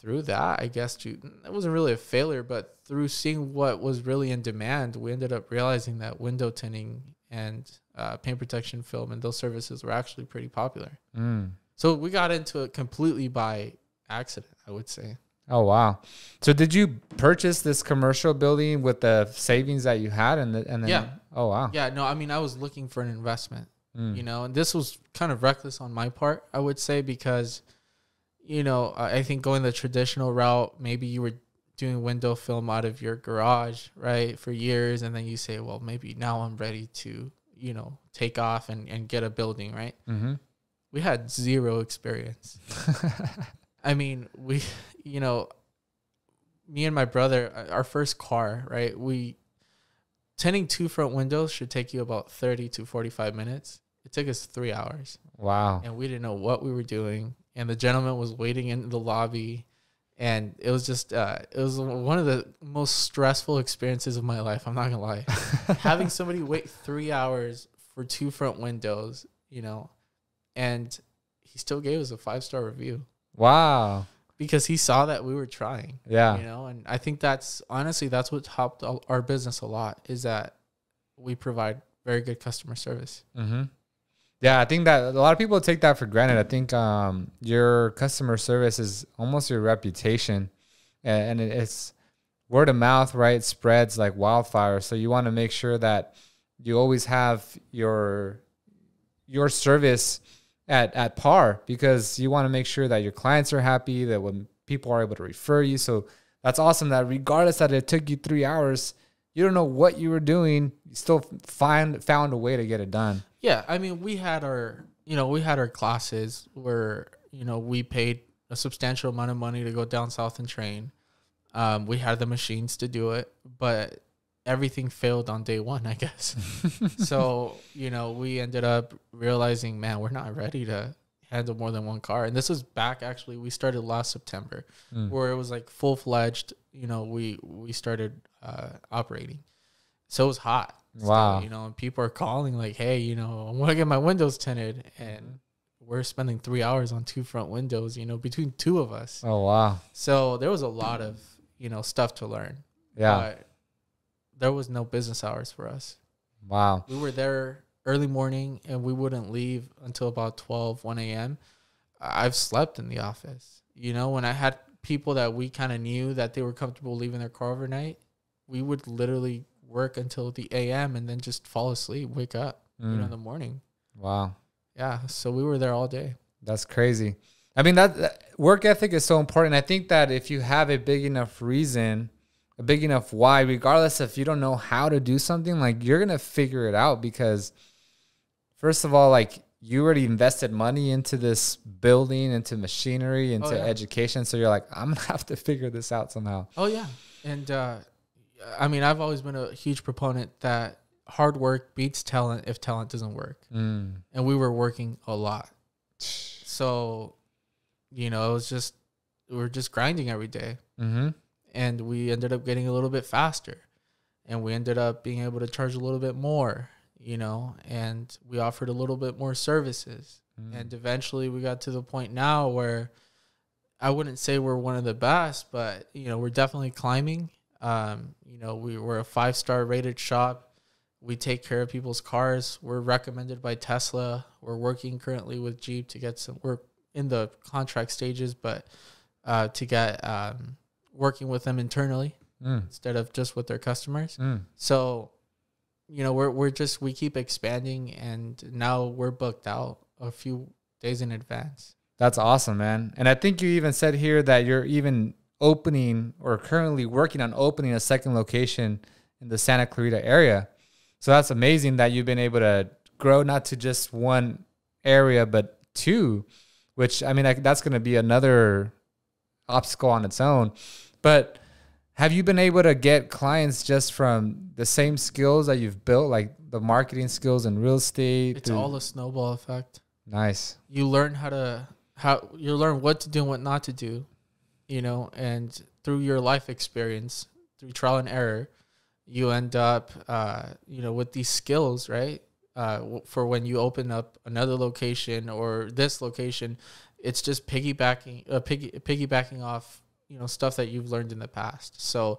through that i guess you, that wasn't really a failure but through seeing what was really in demand we ended up realizing that window tinting and uh, paint protection film and those services were actually pretty popular mm. so we got into it completely by accident i would say Oh wow! So did you purchase this commercial building with the savings that you had, and the, and then yeah, Oh wow. Yeah, no, I mean I was looking for an investment, mm. you know, and this was kind of reckless on my part, I would say, because you know, I think going the traditional route, maybe you were doing window film out of your garage, right, for years, and then you say, well, maybe now I'm ready to, you know, take off and, and get a building, right? Mm-hmm. We had zero experience. <laughs> I mean, we, you know, me and my brother, our first car, right? We Tending two front windows should take you about 30 to 45 minutes. It took us three hours. Wow. And we didn't know what we were doing. And the gentleman was waiting in the lobby. And it was just, uh, it was one of the most stressful experiences of my life. I'm not going to lie. <laughs> Having somebody wait three hours for two front windows, you know, and he still gave us a five star review. Wow because he saw that we were trying. Yeah. You know, and I think that's honestly that's what helped our business a lot is that we provide very good customer service. Mm-hmm. Yeah, I think that a lot of people take that for granted. I think um, your customer service is almost your reputation, and it's word of mouth, right? It spreads like wildfire. So you want to make sure that you always have your your service at at par because you want to make sure that your clients are happy that when people are able to refer you. So that's awesome that regardless that it took you three hours, you don't know what you were doing, you still find found a way to get it done. Yeah, I mean, we had our you know we had our classes where you know we paid a substantial amount of money to go down south and train. Um, we had the machines to do it, but everything failed on day one, I guess. <laughs> so, <laughs> you know, we ended up realizing, man, we're not ready to handle more than one car. And this was back actually, we started last September mm. where it was like full fledged, you know, we, we started uh, operating. So it was hot. Wow. Still, you know, and people are calling like, hey, you know, I want to get my windows tinted. And mm-hmm. we're spending three hours on two front windows, you know, between two of us. Oh, wow. So there was a lot of, you know, stuff to learn. Yeah. But there was no business hours for us. Wow. We were there early morning and we wouldn't leave until about 12, 1 a.m. I've slept in the office. You know, when I had people that we kind of knew that they were comfortable leaving their car overnight, we would literally work until the a.m. and then just fall asleep, wake up, mm. you know, in mm. the morning. Wow. Yeah. So we were there all day. That's crazy. I mean, that, that work ethic is so important. I think that if you have a big enough reason, a big enough why, regardless if you don't know how to do something, like you're gonna figure it out because first of all, like you already invested money into this building, into machinery, oh, into oh, yeah. education. So you're like, I'm gonna have to figure this out somehow. Oh yeah. And uh I mean I've always been a huge proponent that hard work beats talent if talent doesn't work. Mm. And we were working a lot. So, you know, it was just we are just grinding every day. Mm-hmm and we ended up getting a little bit faster and we ended up being able to charge a little bit more you know and we offered a little bit more services mm. and eventually we got to the point now where i wouldn't say we're one of the best but you know we're definitely climbing um, you know we were a five star rated shop we take care of people's cars we're recommended by tesla we're working currently with jeep to get some we're in the contract stages but uh, to get um, working with them internally mm. instead of just with their customers. Mm. So, you know, we're we're just we keep expanding, and now we're booked out a few days in advance. That's awesome, man. And I think you even said here that you're even opening or currently working on opening a second location in the Santa Clarita area. So that's amazing that you've been able to grow not to just one area but two, which I mean that's going to be another obstacle on its own. But have you been able to get clients just from the same skills that you've built, like the marketing skills and real estate? It's through? all a snowball effect. Nice. You learn how to how you learn what to do and what not to do, you know, and through your life experience, through trial and error, you end up, uh, you know, with these skills, right? Uh, for when you open up another location or this location, it's just piggybacking, uh, piggy, piggybacking off you know stuff that you've learned in the past so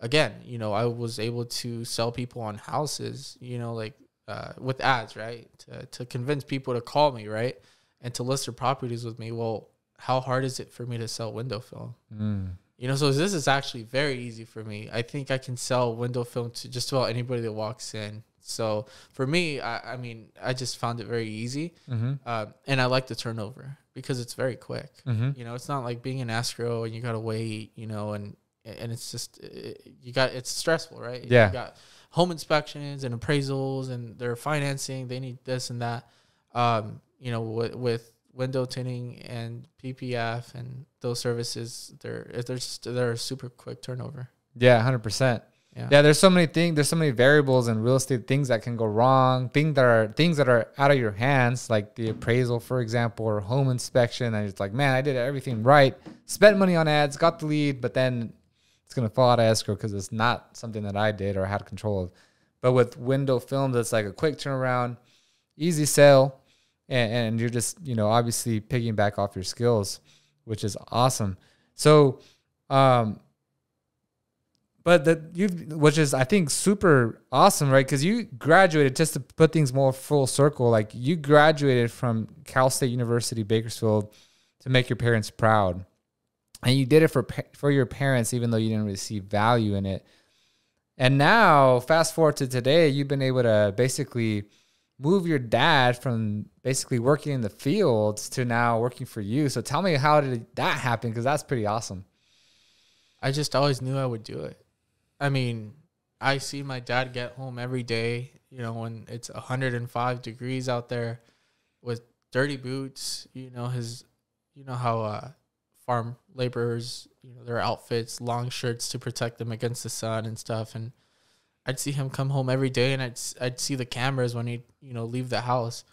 again you know i was able to sell people on houses you know like uh, with ads right to, to convince people to call me right and to list their properties with me well how hard is it for me to sell window film mm. you know so this is actually very easy for me i think i can sell window film to just about anybody that walks in so for me, I, I mean, I just found it very easy, mm-hmm. uh, and I like the turnover because it's very quick. Mm-hmm. You know, it's not like being an escrow and you gotta wait. You know, and and it's just it, you got it's stressful, right? Yeah. You got home inspections and appraisals, and their financing. They need this and that. Um, you know, with, with window tinting and PPF and those services, they're they're just they're super quick turnover. Yeah, hundred percent. Yeah. yeah, there's so many things, there's so many variables in real estate, things that can go wrong, things that are things that are out of your hands, like the appraisal, for example, or home inspection. And it's like, man, I did everything right, spent money on ads, got the lead, but then it's gonna fall out of escrow because it's not something that I did or had control of. But with window films, it's like a quick turnaround, easy sale, and, and you're just, you know, obviously picking back off your skills, which is awesome. So um but that you, which is I think super awesome, right? Because you graduated just to put things more full circle. Like you graduated from Cal State University Bakersfield to make your parents proud, and you did it for for your parents, even though you didn't receive value in it. And now, fast forward to today, you've been able to basically move your dad from basically working in the fields to now working for you. So tell me how did that happen? Because that's pretty awesome. I just always knew I would do it. I mean, I see my dad get home every day, you know, when it's 105 degrees out there with dirty boots, you know, his, you know, how uh, farm laborers, you know, their outfits, long shirts to protect them against the sun and stuff. And I'd see him come home every day and I'd, I'd see the cameras when he'd, you know, leave the house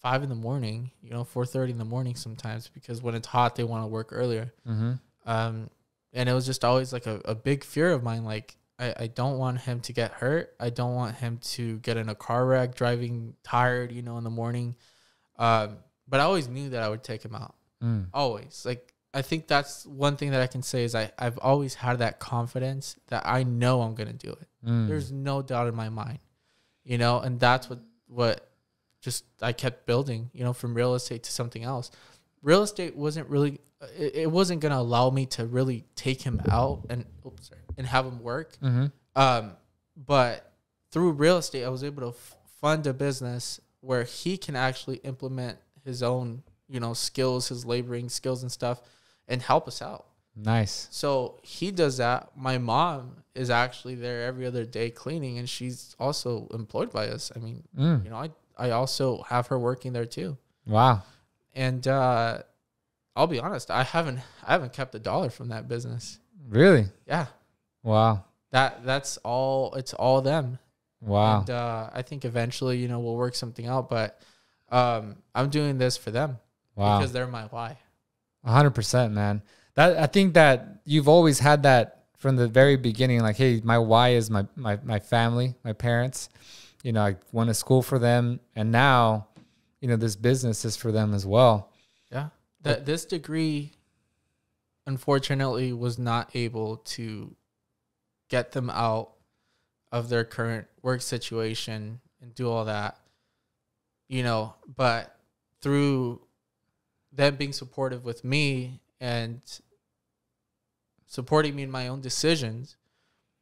five in the morning, you know, 4.30 in the morning sometimes because when it's hot, they want to work earlier. Mm-hmm. Um, and it was just always like a, a big fear of mine like I, I don't want him to get hurt i don't want him to get in a car wreck driving tired you know in the morning um, but i always knew that i would take him out mm. always like i think that's one thing that i can say is I, i've always had that confidence that i know i'm going to do it mm. there's no doubt in my mind you know and that's what what just i kept building you know from real estate to something else real estate wasn't really it, it wasn't gonna allow me to really take him out and oops, sorry, and have him work. Mm-hmm. Um, but through real estate, I was able to f- fund a business where he can actually implement his own, you know, skills, his laboring skills and stuff, and help us out. Nice. So he does that. My mom is actually there every other day cleaning, and she's also employed by us. I mean, mm. you know, I I also have her working there too. Wow. And uh, I'll be honest, I haven't I haven't kept a dollar from that business. Really? Yeah. Wow. That that's all it's all them. Wow. And uh, I think eventually, you know, we'll work something out, but um, I'm doing this for them. Wow. Because they're my why. 100%, man. That I think that you've always had that from the very beginning like, hey, my why is my my my family, my parents. You know, I went to school for them and now, you know, this business is for them as well. Yeah. That this degree, unfortunately, was not able to get them out of their current work situation and do all that, you know. But through them being supportive with me and supporting me in my own decisions,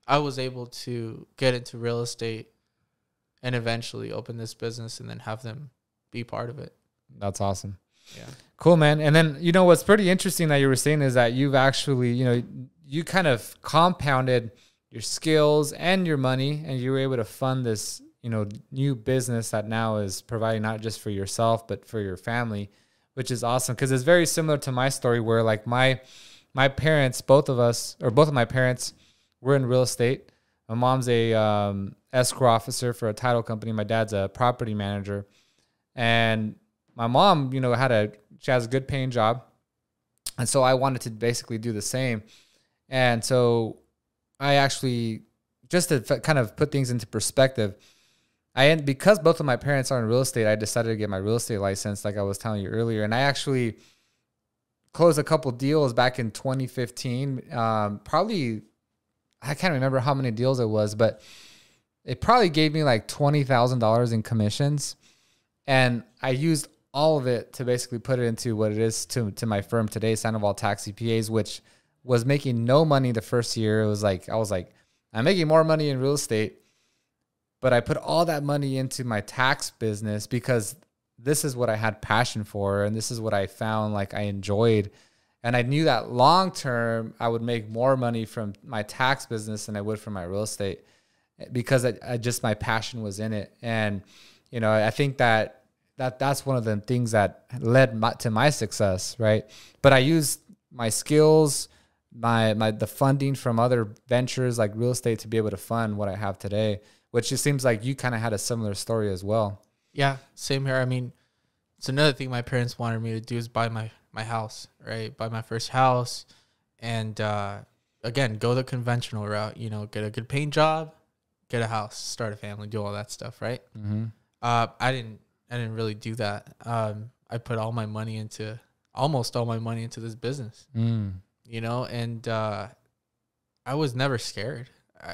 I was able to get into real estate and eventually open this business and then have them be part of it. That's awesome. Yeah. Cool, man. And then, you know, what's pretty interesting that you were saying is that you've actually, you know, you kind of compounded your skills and your money and you were able to fund this, you know, new business that now is providing not just for yourself, but for your family, which is awesome. Cause it's very similar to my story where like my, my parents, both of us, or both of my parents were in real estate. My mom's a um, escrow officer for a title company. My dad's a property manager. And my mom, you know, had a she has a good paying job, and so I wanted to basically do the same. And so I actually just to kind of put things into perspective. I and because both of my parents are in real estate, I decided to get my real estate license, like I was telling you earlier, and I actually closed a couple deals back in 2015. Um, probably, I can't remember how many deals it was, but it probably gave me like twenty thousand dollars in commissions, and I used all of it to basically put it into what it is to, to my firm today, Sandoval Tax CPAs, which was making no money the first year. It was like, I was like, I'm making more money in real estate, but I put all that money into my tax business because this is what I had passion for and this is what I found like I enjoyed. And I knew that long term, I would make more money from my tax business than I would from my real estate eh, because I, I just my passion was in it. And, you know, I think that that that's one of the things that led my, to my success, right? But I used my skills, my my the funding from other ventures like real estate to be able to fund what I have today, which it seems like you kind of had a similar story as well. Yeah, same here. I mean, it's another thing my parents wanted me to do is buy my my house, right? Buy my first house, and uh, again, go the conventional route. You know, get a good paying job, get a house, start a family, do all that stuff, right? Mm-hmm. Uh, I didn't I didn't really do that. Um, I put all my money into almost all my money into this business, mm. you know, and uh, I was never scared.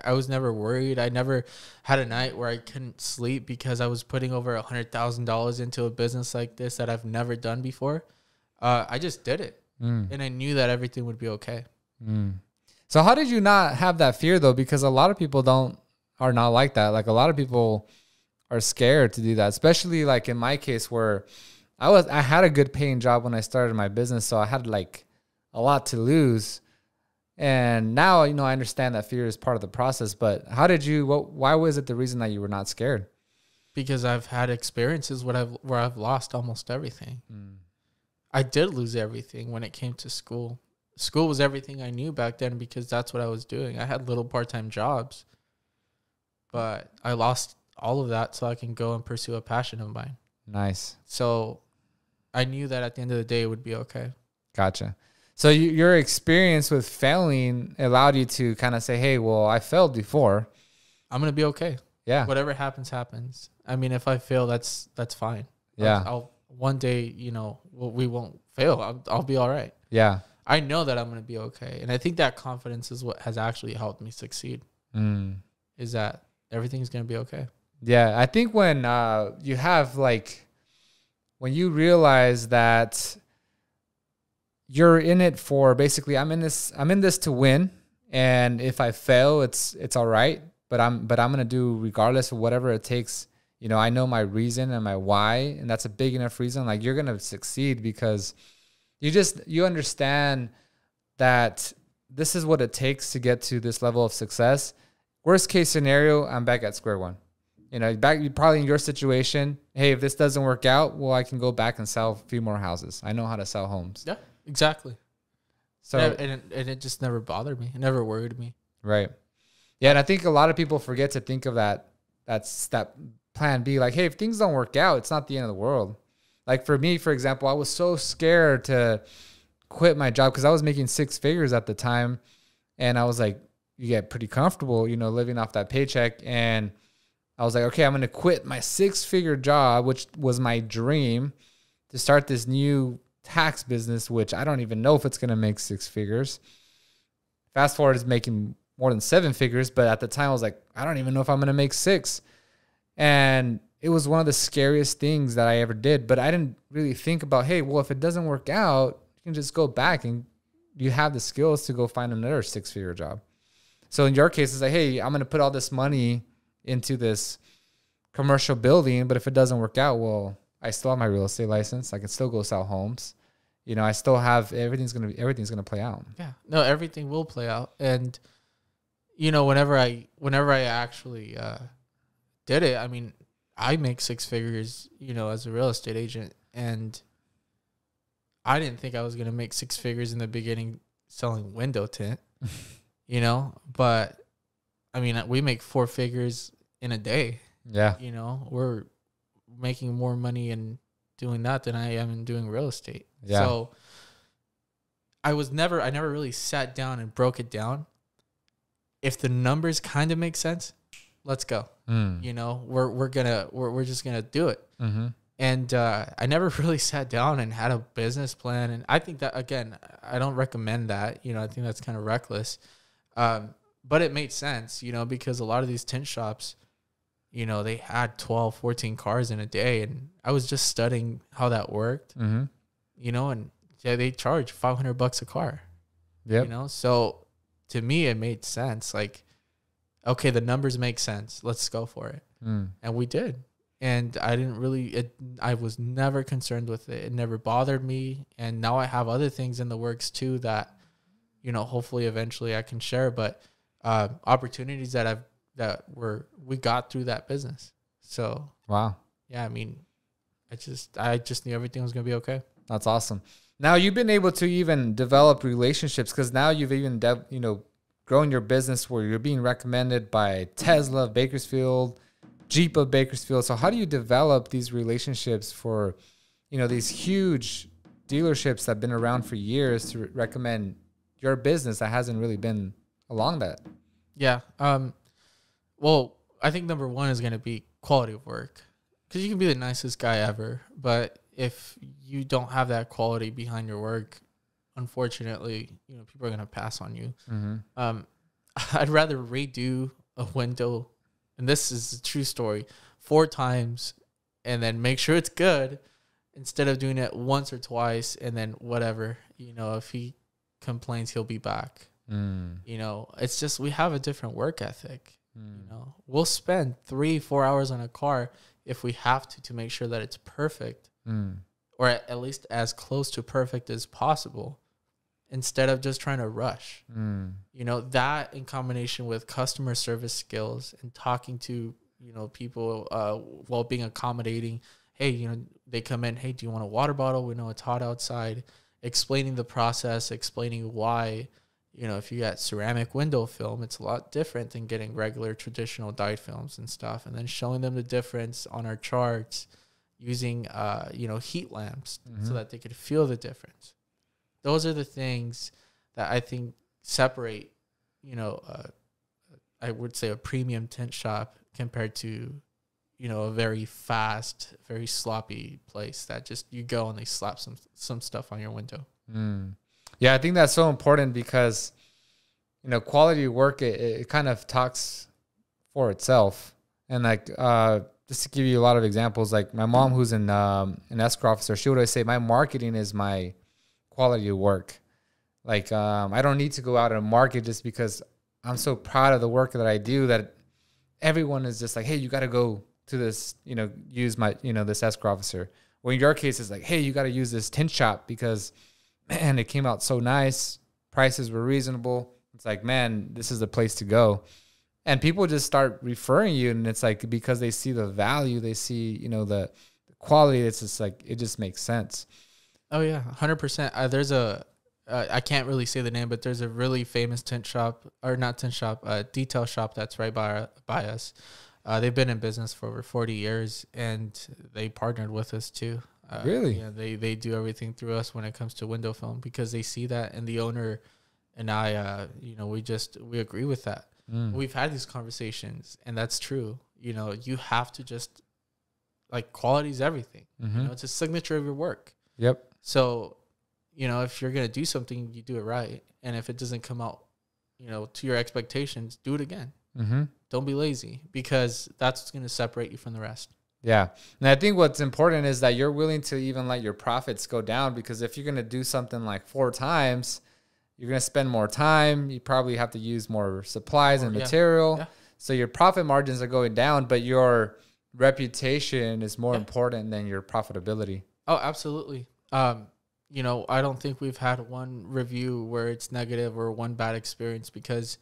I, was never worried. I never had a night where I couldn't sleep because I was putting over a hundred thousand dollars into a business like this that I've never done before. Uh, I just did it, mm. and I knew that everything would be okay. Mm. So how did you not have that fear though? Because a lot of people don't are not like that. Like a lot of people are scared to do that, especially like in my case where I was I had a good paying job when I started my business, so I had like a lot to lose. And now, you know, I understand that fear is part of the process, but how did you what why was it the reason that you were not scared? Because I've had experiences where I've where I've lost almost everything. Mm. I did lose everything when it came to school. School was everything I knew back then because that's what I was doing. I had little part-time jobs. But I lost all of that so I can go and pursue a passion of mine. Nice. So I knew that at the end of the day it would be okay. Gotcha. So you, your experience with failing allowed you to kind of say, "Hey, well, I failed before. I'm gonna be okay. Yeah. Whatever happens, happens. I mean, if I fail, that's that's fine. Yeah. I'll, I'll one day, you know, we won't fail. I'll, I'll be all right. Yeah. I know that I'm gonna be okay, and I think that confidence is what has actually helped me succeed. Mm. Is that everything's gonna be okay? Yeah, I think when uh, you have like when you realize that you're in it for basically I'm in this I'm in this to win and if I fail it's it's all right but I'm but I'm going to do regardless of whatever it takes you know I know my reason and my why and that's a big enough reason like you're going to succeed because you just you understand that this is what it takes to get to this level of success worst case scenario I'm back at square one you know, back probably in your situation, hey, if this doesn't work out, well, I can go back and sell a few more houses. I know how to sell homes. Yeah, exactly. So and, it, and it, and it just never bothered me. It never worried me. Right. Yeah, and I think a lot of people forget to think of that. That's that plan B. Like, hey, if things don't work out, it's not the end of the world. Like for me, for example, I was so scared to quit my job because I was making six figures at the time, and I was like, you get pretty comfortable, you know, living off that paycheck and I was like, okay, I'm going to quit my six figure job, which was my dream, to start this new tax business, which I don't even know if it's going to make six figures. Fast forward is making more than seven figures, but at the time I was like, I don't even know if I'm going to make six. And it was one of the scariest things that I ever did, but I didn't really think about, hey, well, if it doesn't work out, you can just go back and you have the skills to go find another six figure job. So in your case, it's like, hey, I'm going to put all this money into this commercial building, but if it doesn't work out, well, I still have my real estate license. I can still go sell homes. You know, I still have everything's gonna be everything's gonna play out. Yeah. No, everything will play out. And you know, whenever I whenever I actually uh did it, I mean, I make six figures, you know, as a real estate agent and I didn't think I was gonna make six figures in the beginning selling window tint, <laughs> you know, but I mean, we make four figures in a day. Yeah. You know, we're making more money in doing that than I am in doing real estate. Yeah. So I was never, I never really sat down and broke it down. If the numbers kind of make sense, let's go. Mm. You know, we're, we're gonna, we're, we're just gonna do it. Mm-hmm. And uh, I never <laughs> really sat down and had a business plan. And I think that, again, I don't recommend that. You know, I think that's kind of reckless. Um, but it made sense, you know, because a lot of these tint shops, you know, they had 12, 14 cars in a day. And I was just studying how that worked, mm-hmm. you know, and yeah, they charge 500 bucks a car. Yeah. You know, so to me, it made sense. Like, okay, the numbers make sense. Let's go for it. Mm. And we did. And I didn't really, it, I was never concerned with it. It never bothered me. And now I have other things in the works too that, you know, hopefully eventually I can share. But, uh, opportunities that I've that were we got through that business. So wow, yeah, I mean, I just I just knew everything was gonna be okay. That's awesome. Now you've been able to even develop relationships because now you've even you know grown your business where you're being recommended by Tesla of Bakersfield, Jeep of Bakersfield. So how do you develop these relationships for you know these huge dealerships that've been around for years to recommend your business that hasn't really been along that. Yeah. Um, well, I think number one is going to be quality of work because you can be the nicest guy ever, but if you don't have that quality behind your work, unfortunately, you know people are going to pass on you. Mm-hmm. Um, <laughs> I'd rather redo a window, and this is a true story, four times, and then make sure it's good, instead of doing it once or twice and then whatever. You know, if he complains, he'll be back. Mm. You know, it's just we have a different work ethic. Mm. You know, we'll spend three, four hours on a car if we have to to make sure that it's perfect, mm. or at, least as close to perfect as possible, instead of just trying to rush. Mm. You know, that in combination with customer service skills and talking to you know people uh, while being accommodating. Hey, you know, they come in. Hey, do you want a water bottle? We know it's hot outside. Explaining the process, explaining why you know, if you got ceramic window film, it's a lot different than getting regular traditional dye films and stuff. And then showing them the difference on our charts using, uh, you know, heat lamps mm-hmm. so that they could feel the difference. Those are the things that I think separate, you know, uh, I would say a premium tint shop compared to, you know, a very fast, very sloppy place that just you go and they slap some some stuff on your window. Mm. Yeah, I think that's so important because you know quality work it, it kind of talks for itself. And like uh, just to give you a lot of examples, like my mom who's in um, an escrow officer, she would always say my marketing is my quality work. Like um, I don't need to go out and market just because I'm so proud of the work that I do that everyone is just like, hey, you got to go to this, you know, use my, you know, this escrow officer. Well, in your case, it's like, hey, you got to use this tint shop because man, <clears throat> it came out so nice. Prices were reasonable. It's like, man, this is the place to go. And people just start referring you, and it's like because they see the value, they see you know the, the quality. It's just like it just makes sense. Oh yeah, hundred uh, percent. There's a uh, I can't really say the name, but there's a really famous tent shop or not tent shop, uh, detail shop that's right by by us. Uh, they've been in business for over 40 years and they partnered with us too. Uh, really? Yeah, they they do everything through us when it comes to window film because they see that, and the owner and I, uh, you know, we just we agree with that. Mm. We've had these conversations, and that's true. You know, you have to just like quality is everything. Mm-hmm. You know, it's a signature of your work. Yep. So, you know, if you're gonna do something, you do it right, and if it doesn't come out, you know, to your expectations, do it again. Mm-hmm. Don't be lazy because that's what's gonna separate you from the rest. Yeah. And I think what's important is that you're willing to even let your profits go down because if you're going to do something like four times, you're going to spend more time. You probably have to use more supplies and yeah. material. Yeah. So your profit margins are going down, but your reputation is more yeah. important than your profitability. Oh, absolutely. Um, you know, I don't think we've had one review where it's negative or one bad experience because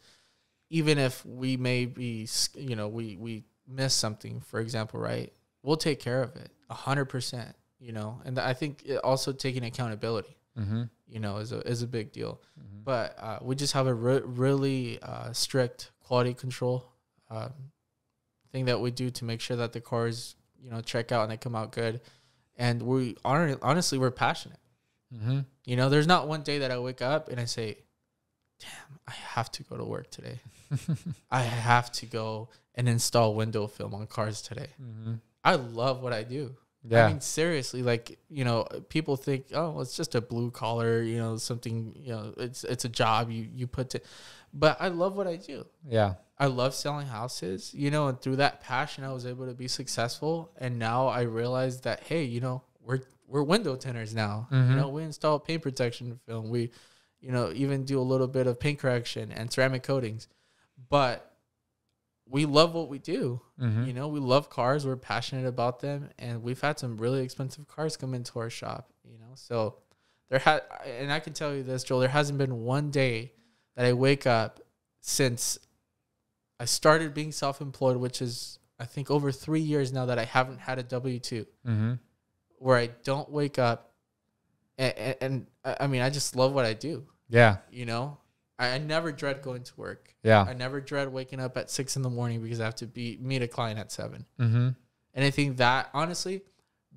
even if we may be, you know, we, we miss something, for example, right? we'll take care of it 100% you know and i think also taking accountability mm-hmm. you know is a, is a big deal mm-hmm. but uh, we just have a re- really uh, strict quality control um, thing that we do to make sure that the cars you know check out and they come out good and we are honestly we're passionate mm-hmm. you know there's not one day that i wake up and i say damn i have to go to work today <laughs> i have to go and install window film on cars today mm-hmm. I love what I do. Yeah. I mean, seriously, like, you know, people think, oh, it's just a blue collar, you know, something, you know, it's it's a job you you put to but I love what I do. Yeah. I love selling houses, you know, and through that passion I was able to be successful. And now I realize that, hey, you know, we're we're window tenors now. Mm-hmm. You know, we install paint protection film. We, you know, even do a little bit of paint correction and ceramic coatings. But we love what we do. Mm-hmm. You know, we love cars, we're passionate about them, and we've had some really expensive cars come into our shop, you know. So there had and I can tell you this, Joel, there hasn't been one day that I wake up since I started being self-employed, which is I think over 3 years now that I haven't had a W2. Mm-hmm. Where I don't wake up and, and, and I mean, I just love what I do. Yeah. You know, I, I never dread going to work. Yeah. I never dread waking up at six in the morning because I have to be meet a client at 7 mm-hmm. And I think that honestly,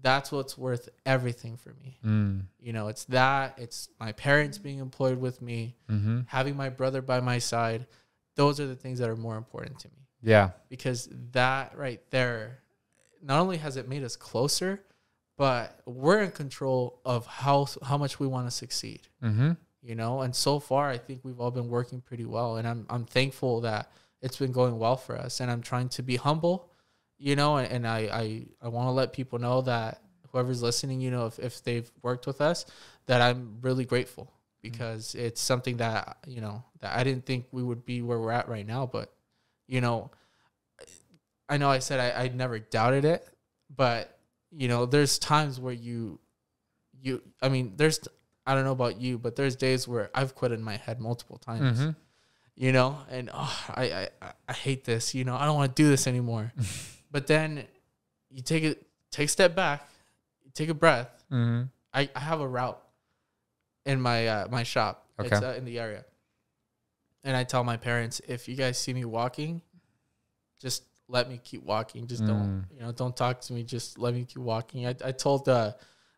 that's what's worth everything for me. Mm. You know, it's that, it's my parents being employed with me, mm-hmm. having my brother by my side. Those are the things that are more important to me. Yeah. Because that right there, not only has it made us closer, but we're in control of how how much we want to succeed. Mm-hmm you know. And so far, I think we've all been working pretty well, and I'm I'm thankful that it's been going well for us. And I'm trying to be humble, you know, and, and I I, I want to let people know that whoever's listening, you know, if if they've worked with us, that I'm really grateful mm. because mm-hmm. it's something that you know that I didn't think we would be where we're at right now, but you know. I know I said I, I never doubted it, but you know, there's times where you, you, I mean, there's I don't know about you, but there's days where I've quit in my head multiple times. Mm-hmm. You know, and oh, I, I I hate this. You know, I don't want to do this anymore. <laughs> but then you take it, take a step back, take a breath. Mm-hmm. I, I have a route in my uh, my shop. Okay. It's uh, in the area, and I tell my parents if you guys see me walking, just let me keep walking. Just mm. don't you know don't talk to me. Just let me keep walking. I I told the uh,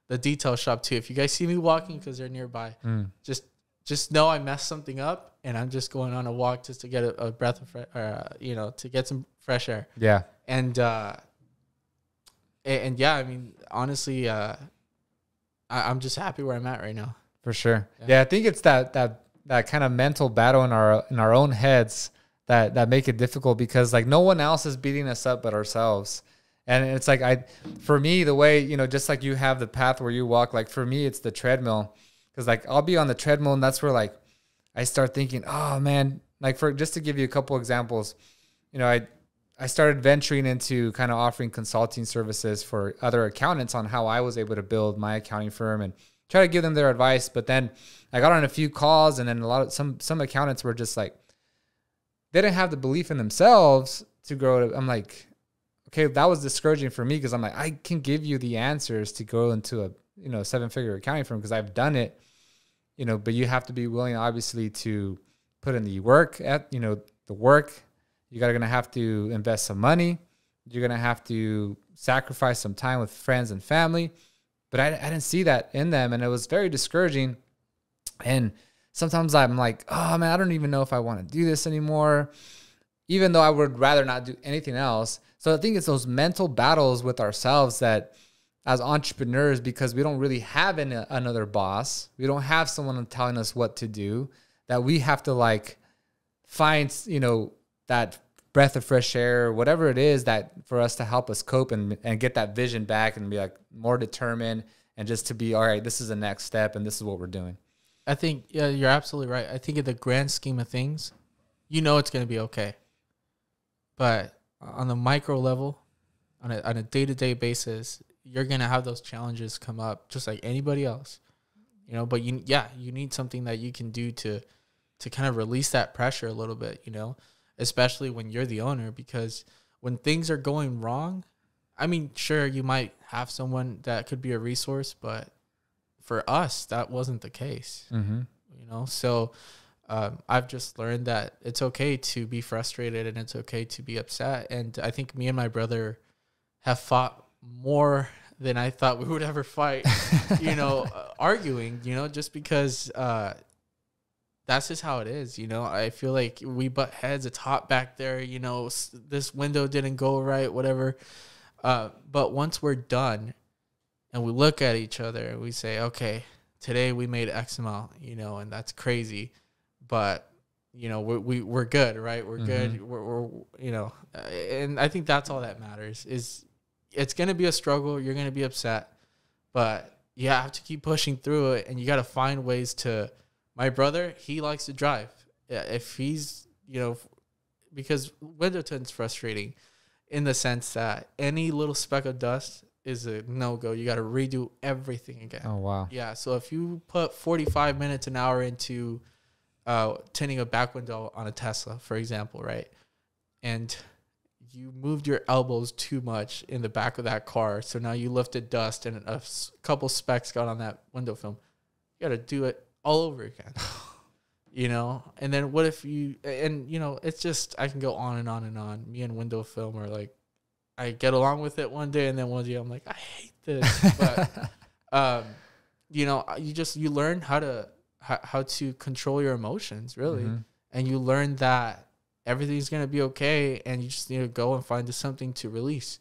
the detail shop too. If you guys see me walking because they're nearby, mm. just just know I messed something up and I'm just going on a walk just to get a, a breath of fresh, uh, you know, to get some fresh air. Yeah. And uh, and, yeah, I mean, honestly, uh, I, am just happy where I'm at right now. For sure. Yeah. yeah, I think it's that that that kind of mental battle in our in our own heads that that make it difficult because like no one else is beating us up but ourselves. And it's like I, for me, the way you know, just like you have the path where you walk. Like for me, it's the treadmill, because like I'll be on the treadmill, and that's where like I start thinking, oh man, like for just to give you a couple examples, you know, I I started venturing into kind of offering consulting services for other accountants on how I was able to build my accounting firm and try to give them their advice. But then I got on a few calls, and then a lot of some some accountants were just like, they didn't have the belief in themselves to grow. To, I'm like, okay, that was discouraging for me because I'm like, I can give you the answers to go into a you know seven figure accounting firm because I've done it, you know, but you have to be willing, obviously, to put in the work at you know the work. You're gonna have to invest some money. You're gonna have to sacrifice some time with friends and family. But I, I didn't see that in them, and it was very discouraging. And sometimes I'm like, oh man, I don't even know if I want to do this anymore even though I would rather not do anything else. So I think it's those mental battles with ourselves that as entrepreneurs, because we don't really have any, another boss, we don't have someone telling us what to do, that we have to like find, you know, that breath of fresh air, whatever it is that for us to help us cope and, and get that vision back and be like more determined and just to be, all right, this is the next step and this is what we're doing. I think, yeah, you're absolutely right. I think in the grand scheme of things, you know, it's going to be okay but on the micro level, on a on a day to day basis, you're gonna have those challenges come up just like anybody else. You know, but you yeah, you need something that you can do to to kind of release that pressure a little bit, you know, especially when you're the owner because when things are going wrong, I mean, sure you might have someone that could be a resource, but for us that wasn't the case. Mm-hmm. You know, so um, I've just learned that it's okay to be frustrated and it's okay to be upset. And I think me and my brother have fought more than I thought we would ever fight, you know, <laughs> uh, arguing, you know, just because uh, that's just how it is, you know. I feel like we butt heads, it's hot back there, you know, this window didn't go right, whatever. Uh, but once we're done and we look at each other and we say, okay, today we made X amount, you know, and that's crazy but you know we, we we're good right we're mm-hmm. good we're, we're, you know uh, and i think that's all that matters is it's going to be a struggle you're going to be upset but you have to keep pushing through it and you got to find ways to my brother he likes to drive if he's you know because Winterton's frustrating in the sense that any little speck of dust is a no go. You got to redo everything again. Oh wow. Yeah. So if you put forty five minutes an hour into uh, tending a back window on a Tesla, for example, right? And you moved your elbows too much in the back of that car. So now you lifted dust and a couple specks got on that window film. You got to do it all over again. <sighs> you know? And then what if you, and you know, it's just, I can go on and on and on. Me and window film are like, I get along with it one day and then one day I'm like, I hate this. But, <laughs> um, you know, you just, you learn how to how, how to control your emotions really mm-hmm. and you learn that everything's going to be okay and you just need to go and find something to release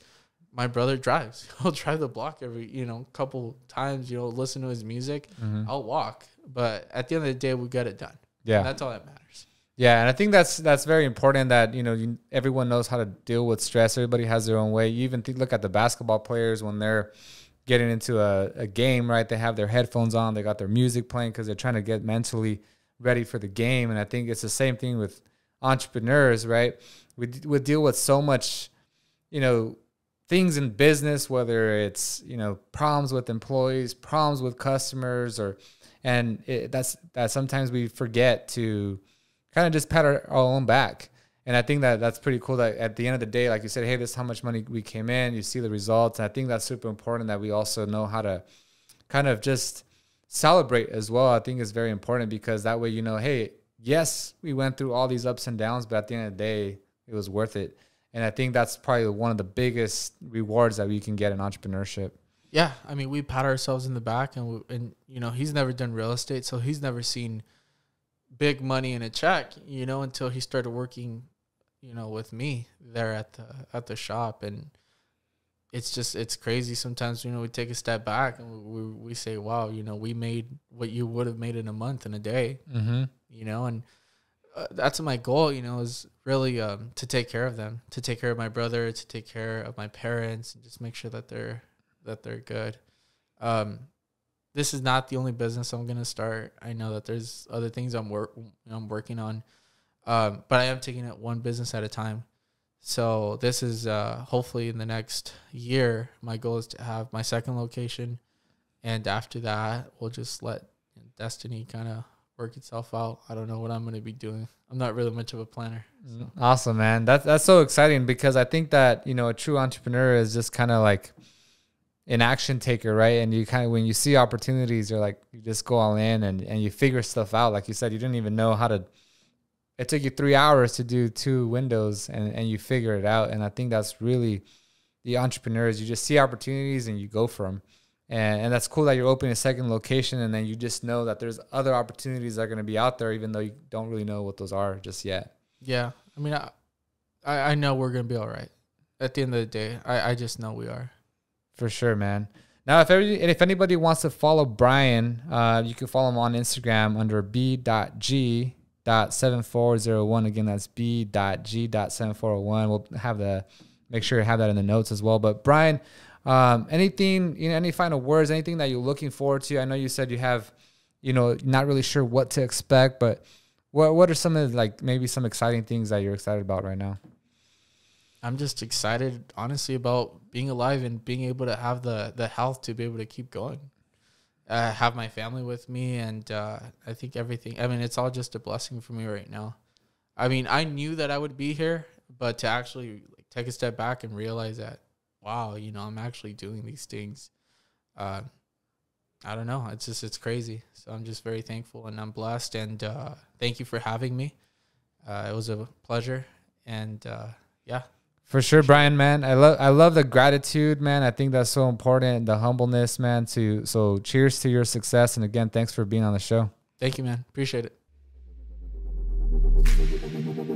my brother drives <laughs> he'll drive the block every you know couple times you know listen to his music mm-hmm. i'll walk but at the end of the day we got it done yeah and that's all that matters yeah and i think that's that's very important that you know you, everyone knows how to deal with stress everybody has their own way you even think, look at the basketball players when they're getting into a, a game, right? They have their headphones on, they got their music playing because they're trying to get mentally ready for the game. And I think it's the same thing with entrepreneurs, right? We, we deal with so much, you know, things in business, whether it's, you know, problems with employees, problems with customers, or, and it, that's that sometimes we forget to kind of just pat our, our own back and I think that that's pretty cool that at the end of the day, like you said, hey, this is how much money we came in. You see the results. And I think that's super important that we also know how to kind of just celebrate as well. I think it's very important because that way you know, hey, yes, we went through all these ups and downs, but at the end of the day, it was worth it. And I think that's probably one of the biggest rewards that we can get in entrepreneurship. Yeah, I mean, we pat ourselves in the back, and we, and you know, he's never done real estate, so he's never seen big money in a check, you know, until he started working you know, with me there at the at the shop, and it's just it's crazy. Sometimes you know we take a step back and we we say, "Wow, you know, we made what you would have made in a month in a day." Mm-hmm. You know, and uh, that's my goal. You know, is really um, to take care of them, to take care of my brother, to take care of my parents, and just make sure that they're that they're good. Um, this is not the only business I'm gonna start. I know that there's other things I'm work I'm working on um, but I am taking it one business at a time. So this is uh, hopefully in the next year. My goal is to have my second location, and after that, we'll just let destiny kind of work itself out. I don't know what I'm going to be doing. I'm not really much of a planner. So. Mm, awesome, man. That's that's so exciting because I think that you know a true entrepreneur is just kind of like an action taker, right? And you kind of when you see opportunities, you're like you just go all in and and you figure stuff out. Like you said, you didn't even know how to it took you three hours to do two windows and, and you figure it out. And I think that's really the entrepreneurs. You just see opportunities and you go for them. And, and that's cool that you're opening a second location and then you just know that there's other opportunities that are going to be out there, even though you don't really know what those are just yet. Yeah. I mean, I, I know we're going to be all right at the end of the day. I, I just know we are. For sure, man. Now, if every, if anybody wants to follow Brian, uh, you can follow him on Instagram under b.g dot seven four zero one. Again, that's B dot G dot seven four zero one. We'll have the make sure you have that in the notes as well. But Brian, um, anything, you know, any final words, anything that you're looking forward to? I know you said you have, you know, not really sure what to expect, but what what are some of the, like maybe some exciting things that you're excited about right now? I'm just excited, honestly, about being alive and being able to have the the health to be able to keep going. Uh, have my family with me, and uh, I think everything. I mean, it's all just a blessing for me right now. I mean, I knew that I would be here, but to actually like take a step back and realize that, wow, you know, I'm actually doing these things. Uh, I don't know. It's just it's crazy. So I'm just very thankful and I'm blessed. And uh, thank you for having me. Uh, it was a pleasure. And uh, yeah, for sure, Brian, man. I love I love the gratitude, man. I think that's so important. The humbleness, man, to so cheers to your success. And again, thanks for being on the show. Thank you, man. Appreciate it.